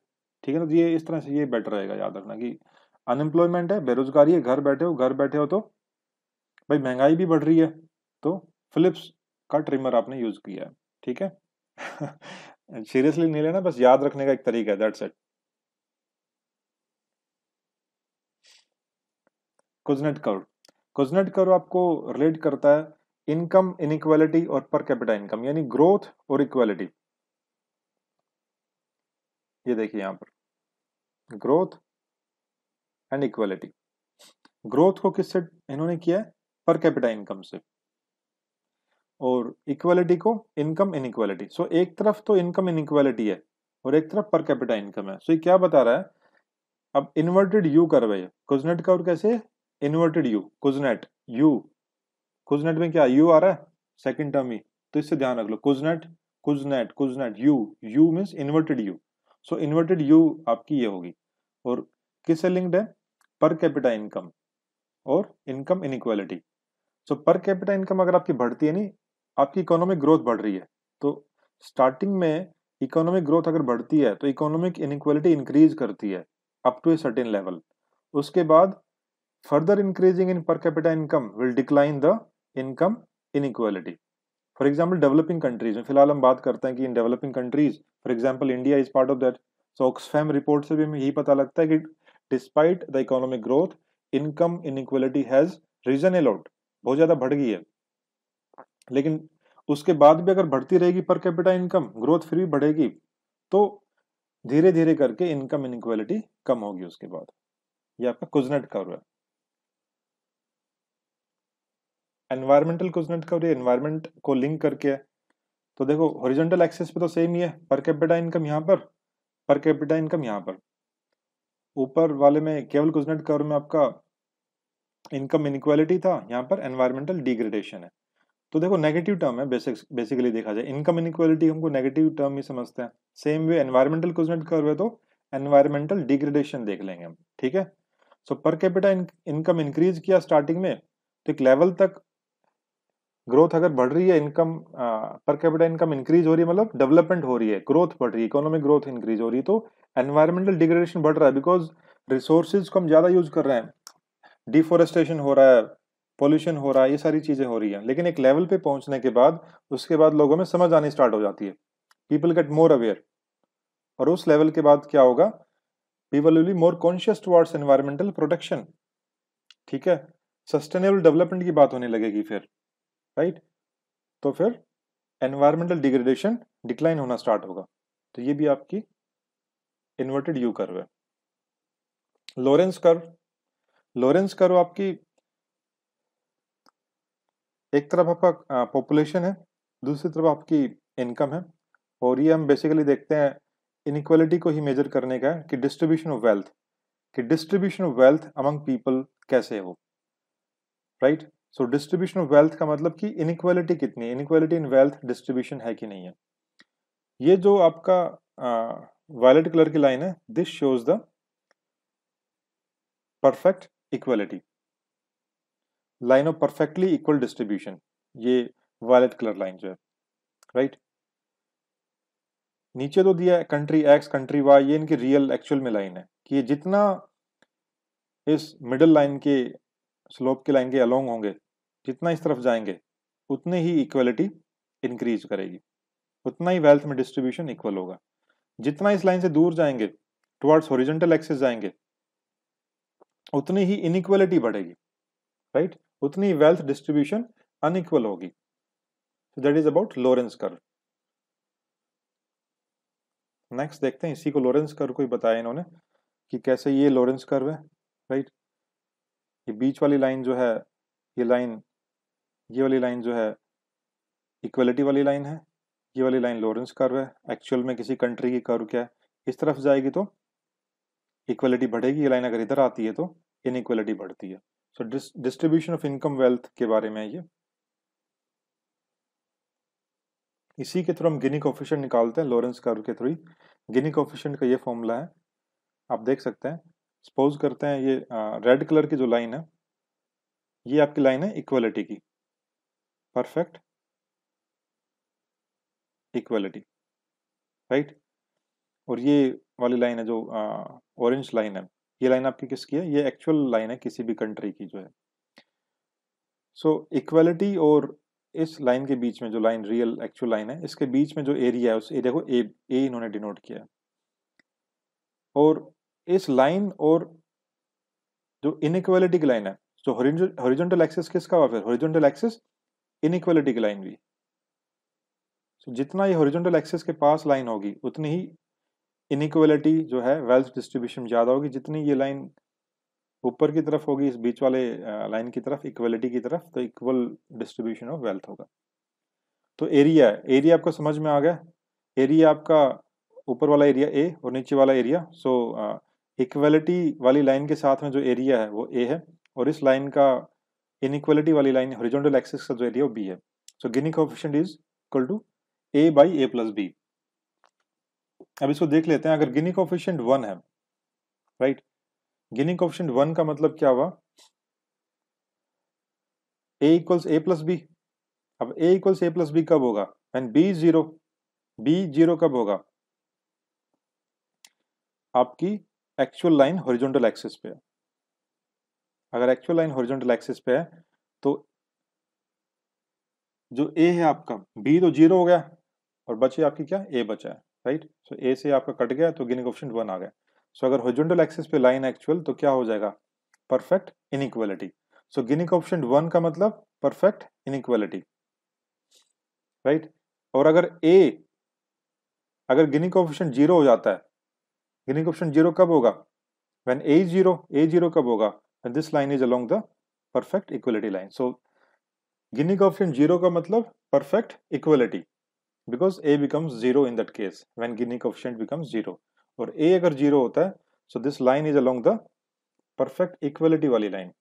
ठीक है ना तो ये इस तरह से ये बेटर रहेगा याद रखना कि अनएम्प्लॉयमेंट है बेरोजगारी है घर बैठे हो घर बैठे हो तो भाई महंगाई भी बढ़ रही है तो फिलिप्स का ट्रिमर आपने यूज किया है ठीक है सीरियसली नहीं लेना बस याद रखने का एक तरीका है that's it Kuznets curve Kuznets curve आपको रिलेट करता है इनकम इनइक्वालिटी और पर कैपिटा इनकम यानी ग्रोथ और इक्वालिटी ये देखिए यहां पर ग्रोथ एंड इक्वालिटी ग्रोथ को किससे इन्होंने किया है पर कैपिटा इनकम से और इक्वालिटी को इनकम इक्वालिटी सो एक तरफ तो इनकम इक्वालिटी है और एक तरफ पर कैपिटा इनकम है सो so, ये क्या बता रहा है अब इन्वर्टेड यू कर्व है कुजनेट कर्व कैसे inverted U Kuznets U Kuznets में क्या यू आ रहा है सेकेंड टर्म ही तो इससे ध्यान रख लो Kuznets Kuznets Kuznets U U means inverted U so inverted U आपकी ये होगी और किस से लिंक्ड है पर कैपिटा इनकम और income inequality so per capita income अगर आपकी बढ़ती है नहीं आपकी इकोनॉमिक ग्रोथ बढ़ रही है तो स्टार्टिंग में इकोनॉमिक ग्रोथ अगर बढ़ती है तो इकोनॉमिक इनक्वालिटी इंक्रीज करती है up to a certain level उसके बाद Further increasing in per capita income will decline the income inequality. For example developing countries में फिलहाल हम बात करते हैं कि इन developing countries for example India is part of that so Oxfam report से भी हमें यही पता लगता है कि despite the economic growth income inequality has risen a lot बहुत ज़्यादा बढ़ गई है लेकिन उसके बाद भी अगर बढ़ती रहेगी पर कैपिटा इनकम ग्रोथ फिर भी बढ़ेगी तो धीरे धीरे करके इनकम इनक्वलिटी कम होगी उसके बाद ये आपका कुजनेट कर्व है एनवायरमेंटल क्वेश्चन का और एनवायरमेंट को लिंक करके है तो देखो हॉरिजॉन्टल एक्सेस पे तो सेम ही है पर कैपिटा इनकम यहाँ पर पर कैपिटा इनकम यहाँ पर ऊपर वाले में केवल कुजनेट कर्व में आपका इनकम इनक्वालिटी था यहाँ पर एनवायरमेंटल डिग्रेडेशन है तो देखो नेगेटिव टर्म है बेसिक बेसिकली देखा जाए इनकम इनक्वालिटी हमको नेगेटिव टर्म ही समझते हैं same way environmental Kuznets curve है तो एनवायरमेंटल डिग्रेडेशन देख लेंगे हम ठीक है so per capita income increase किया स्टार्टिंग में तो एक लेवल तक ग्रोथ अगर बढ़ रही है इनकम पर कैपिटल इनकम इंक्रीज हो रही है मतलब डेवलपमेंट हो रही है ग्रोथ बढ़ रही है इकोनॉमिक ग्रोथ इंक्रीज हो रही है तो एनवायरमेंटल डिग्रेडेशन बढ़ रहा है बिकॉज रिसोर्सेज को हम ज़्यादा यूज कर रहे हैं डिफोरेस्टेशन हो रहा है पॉल्यूशन हो रहा है ये सारी चीज़ें हो रही है लेकिन एक लेवल पे पहुंचने के बाद उसके बाद लोगों में समझ आनी स्टार्ट हो जाती है पीपल गेट मोर अवेयर और उस लेवल के बाद क्या होगा people will be more conscious towards environmental protection ठीक है सस्टेनेबल डेवलपमेंट की बात होने लगेगी फिर राइट तो फिर एनवायरमेंटल डिग्रेडेशन डिक्लाइन होना स्टार्ट होगा तो ये भी आपकी इन्वर्टेड यू कर्व है लॉरेंस कर्व लॉरेंस कर्व आपकी एक तरफ आपका पॉपुलेशन है दूसरी तरफ आपकी इनकम है और ये हम बेसिकली देखते हैं इनक्वालिटी को ही मेजर करने का कि डिस्ट्रीब्यूशन ऑफ वेल्थ कि distribution of wealth among people कैसे हो right right? So distribution of wealth का मतलब कि इनक्वालिटी कितनी है इनक्वालिटी इन वेल्थ डिस्ट्रीब्यूशन है कि नहीं है ये जो आपका वायलेट कलर की लाइन है this shows the perfect equality line of perfectly equal distribution ये वायलेट कलर लाइन जो है राइट right? नीचे तो दिया है कंट्री एक्स कंट्री वाई ये इनकी रियल एक्चुअल में लाइन है कि ये जितना इस मिडल लाइन के स्लोप के लाइन के अलोंग होंगे जितना इस तरफ जाएंगे उतनी ही इक्वलिटी इंक्रीज करेगी उतना ही वेल्थ में डिस्ट्रीब्यूशन इक्वल होगा जितना इस लाइन से दूर जाएंगे टुवर्ड्स ओरिजेंटल एक्सेस जाएंगे उतनी ही इनइक्वलिटी बढ़ेगी राइट उतनी वेल्थ डिस्ट्रीब्यूशन अनइक्वल होगी that is about Lorenz curve next देखते हैं इसी को लोरेंस कर को ही बताया इन्होंने कि कैसे ये लोरेंस कर्व है राइट right? ये बीच वाली लाइन जो है ये लाइन ये वाली लाइन जो है इक्वलिटी वाली लाइन है ये वाली लाइन लॉरेंस कर्व है एक्चुअल में किसी कंट्री की कर्व क्या है इस तरफ जाएगी तो इक्वलिटी बढ़ेगी ये लाइन अगर इधर आती है तो इनइक्वलिटी बढ़ती है so distribution of income wealth के बारे में ये इसी के थ्रू हम गिनी कोफिशेंट निकालते हैं लॉरेंस कर्व के थ्रू गिनी कोफिशेंट का ये फॉर्मूला है आप देख सकते हैं सपोज करते हैं ये रेड कलर की जो लाइन है ये आपकी लाइन है इक्वलिटी की perfect equality राइट right? और ये वाली लाइन है जो ऑरेंज लाइन है ये लाइन आपकी किसकी है ये एक्चुअल लाइन है किसी भी कंट्री की जो है सो so, इक्वलिटी और इस लाइन के बीच में जो लाइन रियल एक्चुअल लाइन है इसके बीच में जो एरिया है उस एरिया को ए ए इन्होंने डिनोट किया है और इस लाइन और जो इनक्वालिटी की लाइन है सो हॉरिजॉन्टल एक्सिस किसका हुआ फिर हॉरिजॉन्टल एक्सिस इनइक्वलिटी की लाइन भी सो so, जितना ये हॉरिजॉन्टल एक्सेस के पास लाइन होगी उतनी ही इनइक्वलिटी जो है वेल्थ डिस्ट्रीब्यूशन ज़्यादा होगी जितनी ये लाइन ऊपर की तरफ होगी इस बीच वाले लाइन की तरफ इक्वलिटी की तरफ तो इक्वल डिस्ट्रीब्यूशन ऑफ वेल्थ होगा तो एरिया एरिया आपको समझ में आ गया एरिया आपका ऊपर वाला एरिया ए और नीचे वाला एरिया सो इक्वलिटी वाली लाइन के साथ में जो एरिया है वो ए है और इस लाइन का इनक्वालिटी वाली लाइन हॉरिजॉन्टल एक्सिस का जो एरिया वो बी है so Gini coefficient is equal to A by A plus B अब इसको देख लेते हैं अगर गिनी कोफिशियंट वन है राइट गिनी कोफिशियंट वन का मतलब क्या हुआ A equals A plus B अब A equals A plus B कब होगा and B zero B zero कब होगा आपकी एक्चुअल लाइन हॉरिजॉन्टल एक्सिस पे अगर एक्चुअल लाइन हॉरिजॉन्टल एक्सिस पे है तो जो ए है आपका बी तो जीरो हो गया और बचे आपकी क्या ए बचा है राइट सो ए से आपका कट गया तो गिनिंग ऑप्शन वन आ गया सो so, अगर हॉरिजॉन्टल एक्सिस पे लाइन एक्चुअल तो क्या हो जाएगा परफेक्ट इनइक्वालिटी सो गिनिंग ऑप्शन वन का मतलब परफेक्ट इनइक्वालिटी राइट और अगर ए अगर गिनिंग ऑप्शन जीरो हो जाता है गिनिंग ऑप्शन जीरो कब होगा when A zero A zero कब होगा and this line is along the perfect equality line so gini coefficient zero ka matlab perfect equality because a becomes zero in that case when gini coefficient becomes zero और a agar zero hota hai so this line is along the perfect equality wali line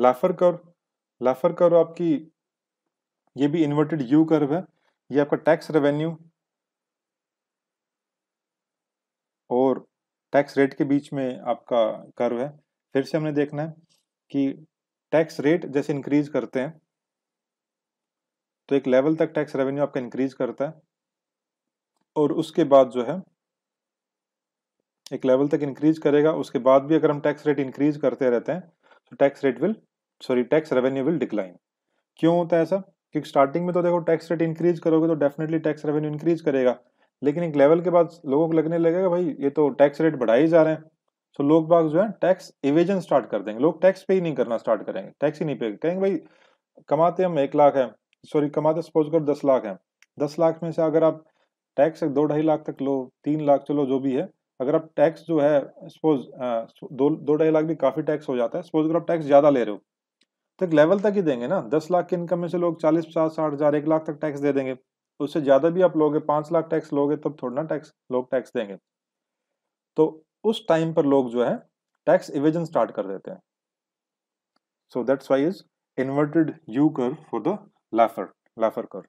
लाफर कर लाफर कर आपकी ये भी inverted U curve है ये आपका tax revenue tax rate के बीच में आपका कर्व है फिर से हमने देखना है कि टैक्स रेट जैसे इंक्रीज करते हैं तो एक लेवल तक टैक्स रेवेन्यू आपका इंक्रीज करता है और उसके बाद जो है एक लेवल तक इंक्रीज करेगा उसके बाद भी अगर हम टैक्स रेट इंक्रीज करते रहते हैं तो tax rate will sorry tax revenue will decline क्यों होता है ऐसा क्योंकि स्टार्टिंग में तो देखो टैक्स रेट इंक्रीज करोगे तो डेफिनेटली टैक्स रेवेन्यू इंक्रीज करेगा लेकिन एक लेवल के बाद लोगों को लगने लगेगा भाई ये तो टैक्स रेट बढ़ाए जा रहे हैं तो लोग बाग जो है टैक्स इवेजन स्टार्ट कर देंगे लोग टैक्स पे ही नहीं करना स्टार्ट करेंगे टैक्स ही नहीं पे कहेंगे भाई कमाते हम एक लाख है सॉरी कमाते सपोज कर दस लाख है दस लाख में से अगर आप टैक्स दो ढाई लाख तक लो तीन लाख चलो जो भी है अगर आप टैक्स जो है सपोज दो दो ढाई लाख भी काफ़ी टैक्स हो जाता है सपोज अगर आप टैक्स ज़्यादा ले रहे हो तो लेवल तक ही देंगे ना दस लाख की इनकम में से लोग चालीस पचास साठ हज़ार एक लाख तक टैक्स दे देंगे तो उससे ज़्यादा भी आप लोगे पांच लाख टैक्स लोगे तब थोड़ा ना टैक्स लोग टैक्स देंगे तो उस टाइम पर लोग जो है टैक्स इवेजन स्टार्ट कर देते हैं so that's why is inverted U curve for the Laffer Laffer curve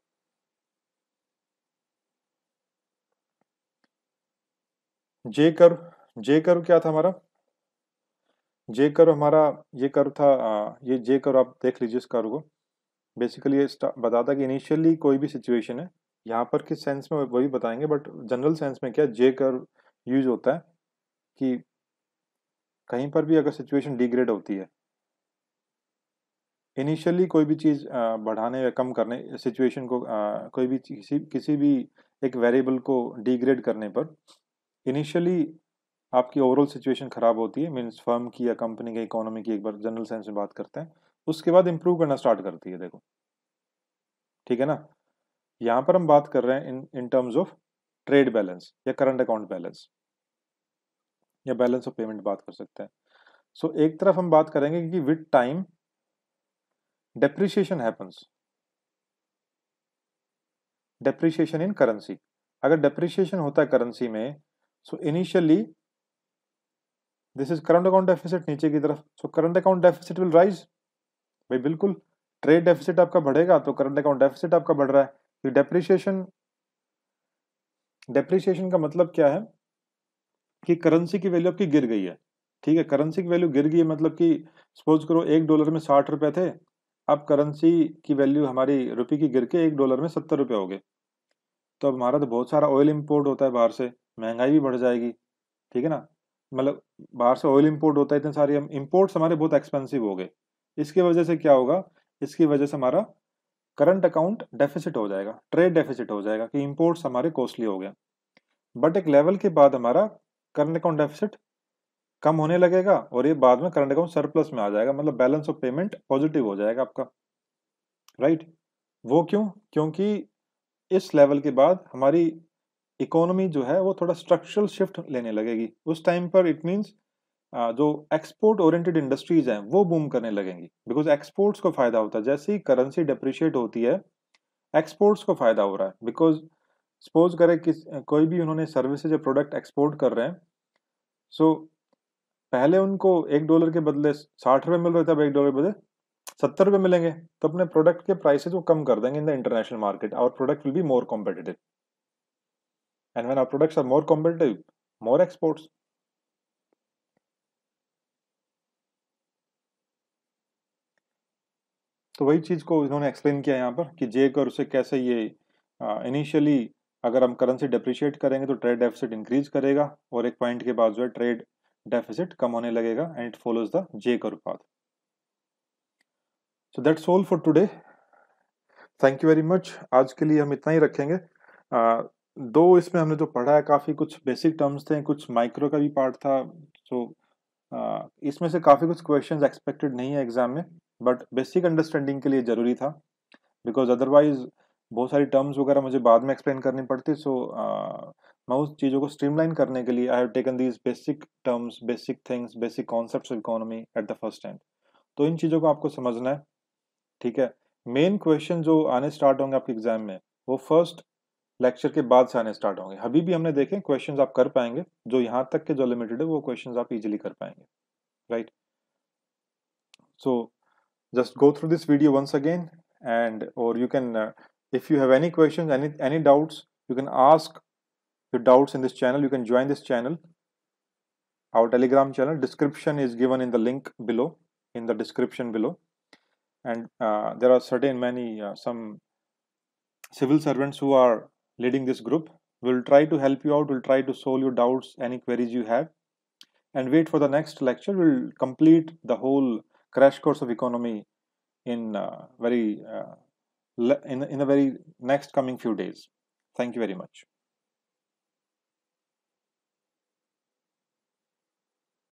J कर जे कर क्या था हमारा जे कर हमारा ये कर था ये जे कर आप देख लीजिए इस कर को बेसिकली ये बताता कि इनिशियली कोई भी सिचुएशन है यहाँ पर किस सेंस में वही बताएंगे बट जनरल सेंस में क्या जे कर यूज होता है कि कहीं पर भी अगर सिचुएशन डिग्रेड होती है इनिशियली कोई भी चीज़ बढ़ाने या कम करने सिचुएशन को कोई भी किसी किसी भी एक वेरिएबल को डिग्रेड करने पर इनिशियली आपकी ओवरऑल सिचुएशन ख़राब होती है मीन्स फर्म की या कंपनी की इकोनॉमी की एक बार जनरल सेंस में बात करते हैं उसके बाद इम्प्रूव करना स्टार्ट करती है देखो ठीक है ना यहाँ पर हम बात कर रहे हैं in in terms of trade balance या करंट अकाउंट बैलेंस या बैलेंस ऑफ पेमेंट बात कर सकते हैं सो so, एक तरफ हम बात करेंगे कि with time depreciation happens depreciation in currency अगर डेप्रिशिएशन होता है करेंसी में so initially this is current account deficit नीचे की तरफ so current account deficit will rise भाई बिल्कुल ट्रेड डेफिसिट आपका बढ़ेगा तो करंट अकाउंट डेफिसिट आपका बढ़ रहा है ये डेप्रिशिएशन डेप्रिशिएशन का मतलब क्या है कि करेंसी की वैल्यू आपकी गिर गई है ठीक है करेंसी की वैल्यू गिर गई है मतलब कि सपोज करो एक डॉलर में साठ रुपए थे अब करेंसी की वैल्यू हमारी रुपये की गिर के एक डॉलर में सत्तर रुपये हो गए तो अब हमारा तो बहुत सारा ऑयल इम्पोर्ट होता है बाहर से महंगाई भी बढ़ जाएगी ठीक है ना मतलब बाहर से ऑयल इम्पोर्ट होता है इतने सारे हम इम्पोर्ट्स हमारे बहुत एक्सपेंसिव हो गए इसकी वजह से क्या होगा इसकी वजह से हमारा करंट अकाउंट डेफिसिट हो जाएगा ट्रेड डेफिसिट हो जाएगा कि इम्पोर्ट्स हमारे कॉस्टली हो गए बट एक लेवल के बाद हमारा करंट अकाउंट डेफिसिट कम होने लगेगा और ये बाद में करंट अकाउंट सरप्लस में आ जाएगा मतलब बैलेंस ऑफ पेमेंट पॉजिटिव हो जाएगा आपका राइट right? वो क्यों क्योंकि इस लेवल के बाद हमारी इकोनॉमी जो है वो थोड़ा स्ट्रक्चरल शिफ्ट लेने लगेगी उस टाइम पर इट मीन्स जो एक्सपोर्ट ओरिएंटेड इंडस्ट्रीज हैं वो बूम करने लगेंगी बिकॉज एक्सपोर्ट्स को फायदा होता है जैसे ही करेंसी डिप्रिशिएट होती है एक्सपोर्ट्स को फायदा हो रहा है बिकॉज सपोज करें कि कोई भी उन्होंने सर्विसेज या प्रोडक्ट एक्सपोर्ट कर रहे हैं सो so, पहले उनको एक डॉलर के बदले साठ रुपये मिल रहे थे अब एक डॉलर के बदले सत्तर रुपये मिलेंगे तो अपने प्रोडक्ट के प्राइसेस को कम कर देंगे in the international market our product will be more competitive and when our products are more competitive more exports तो वही चीज़ को इन्होंने एक्सप्लेन किया यहाँ पर कि जे कर उसे कैसे ये इनिशियली अगर हम करेंसी डिप्रिशिएट करेंगे तो ट्रेड डेफिसिट इंक्रीज करेगा और एक पॉइंट के बाद जो है ट्रेड डेफिसिट कम होने लगेगा and it follows the J curve path so that's all for today thank you very much आज के लिए हम इतना ही रखेंगे आ, दो इसमें हमने जो पढ़ा है काफ़ी कुछ बेसिक टर्म्स थे कुछ माइक्रो का भी पार्ट था सो तो, so, इसमें से काफ़ी कुछ क्वेश्चंस एक्सपेक्टेड नहीं है एग्जाम में बट बेसिक अंडरस्टैंडिंग के लिए ज़रूरी था बिकॉज अदरवाइज बहुत सारी टर्म्स वगैरह मुझे बाद में एक्सप्लेन करनी पड़ती सो so, मैं उस चीज़ों को स्ट्रीमलाइन करने के लिए I have taken these basic terms basic things basic concept of economy at the first time तो इन चीज़ों को आपको समझना है ठीक है मेन क्वेश्चन जो आने स्टार्ट होंगे आपके एग्जाम में वो फर्स्ट लेक्चर के बाद से आने स्टार्ट होंगे अभी भी हमने देखे क्वेश्चन आप कर पाएंगे जो यहाँ तक के जो लिमिटेड है वो क्वेश्चन आप इजिली कर पाएंगे right right? So so, just go through this video once again and or you can uh, if you have any questions any any doubts you can ask your doubts in this channel you can join this channel our telegram channel description is given in the link below in the description below and uh, there are certain many uh, some civil servants who are leading this group will try to help you out will try to solve your doubts any queries you have and wait for the next lecture we'll complete the whole crash course of economy in uh, very uh, in, in the very next coming few days. Thank you very much.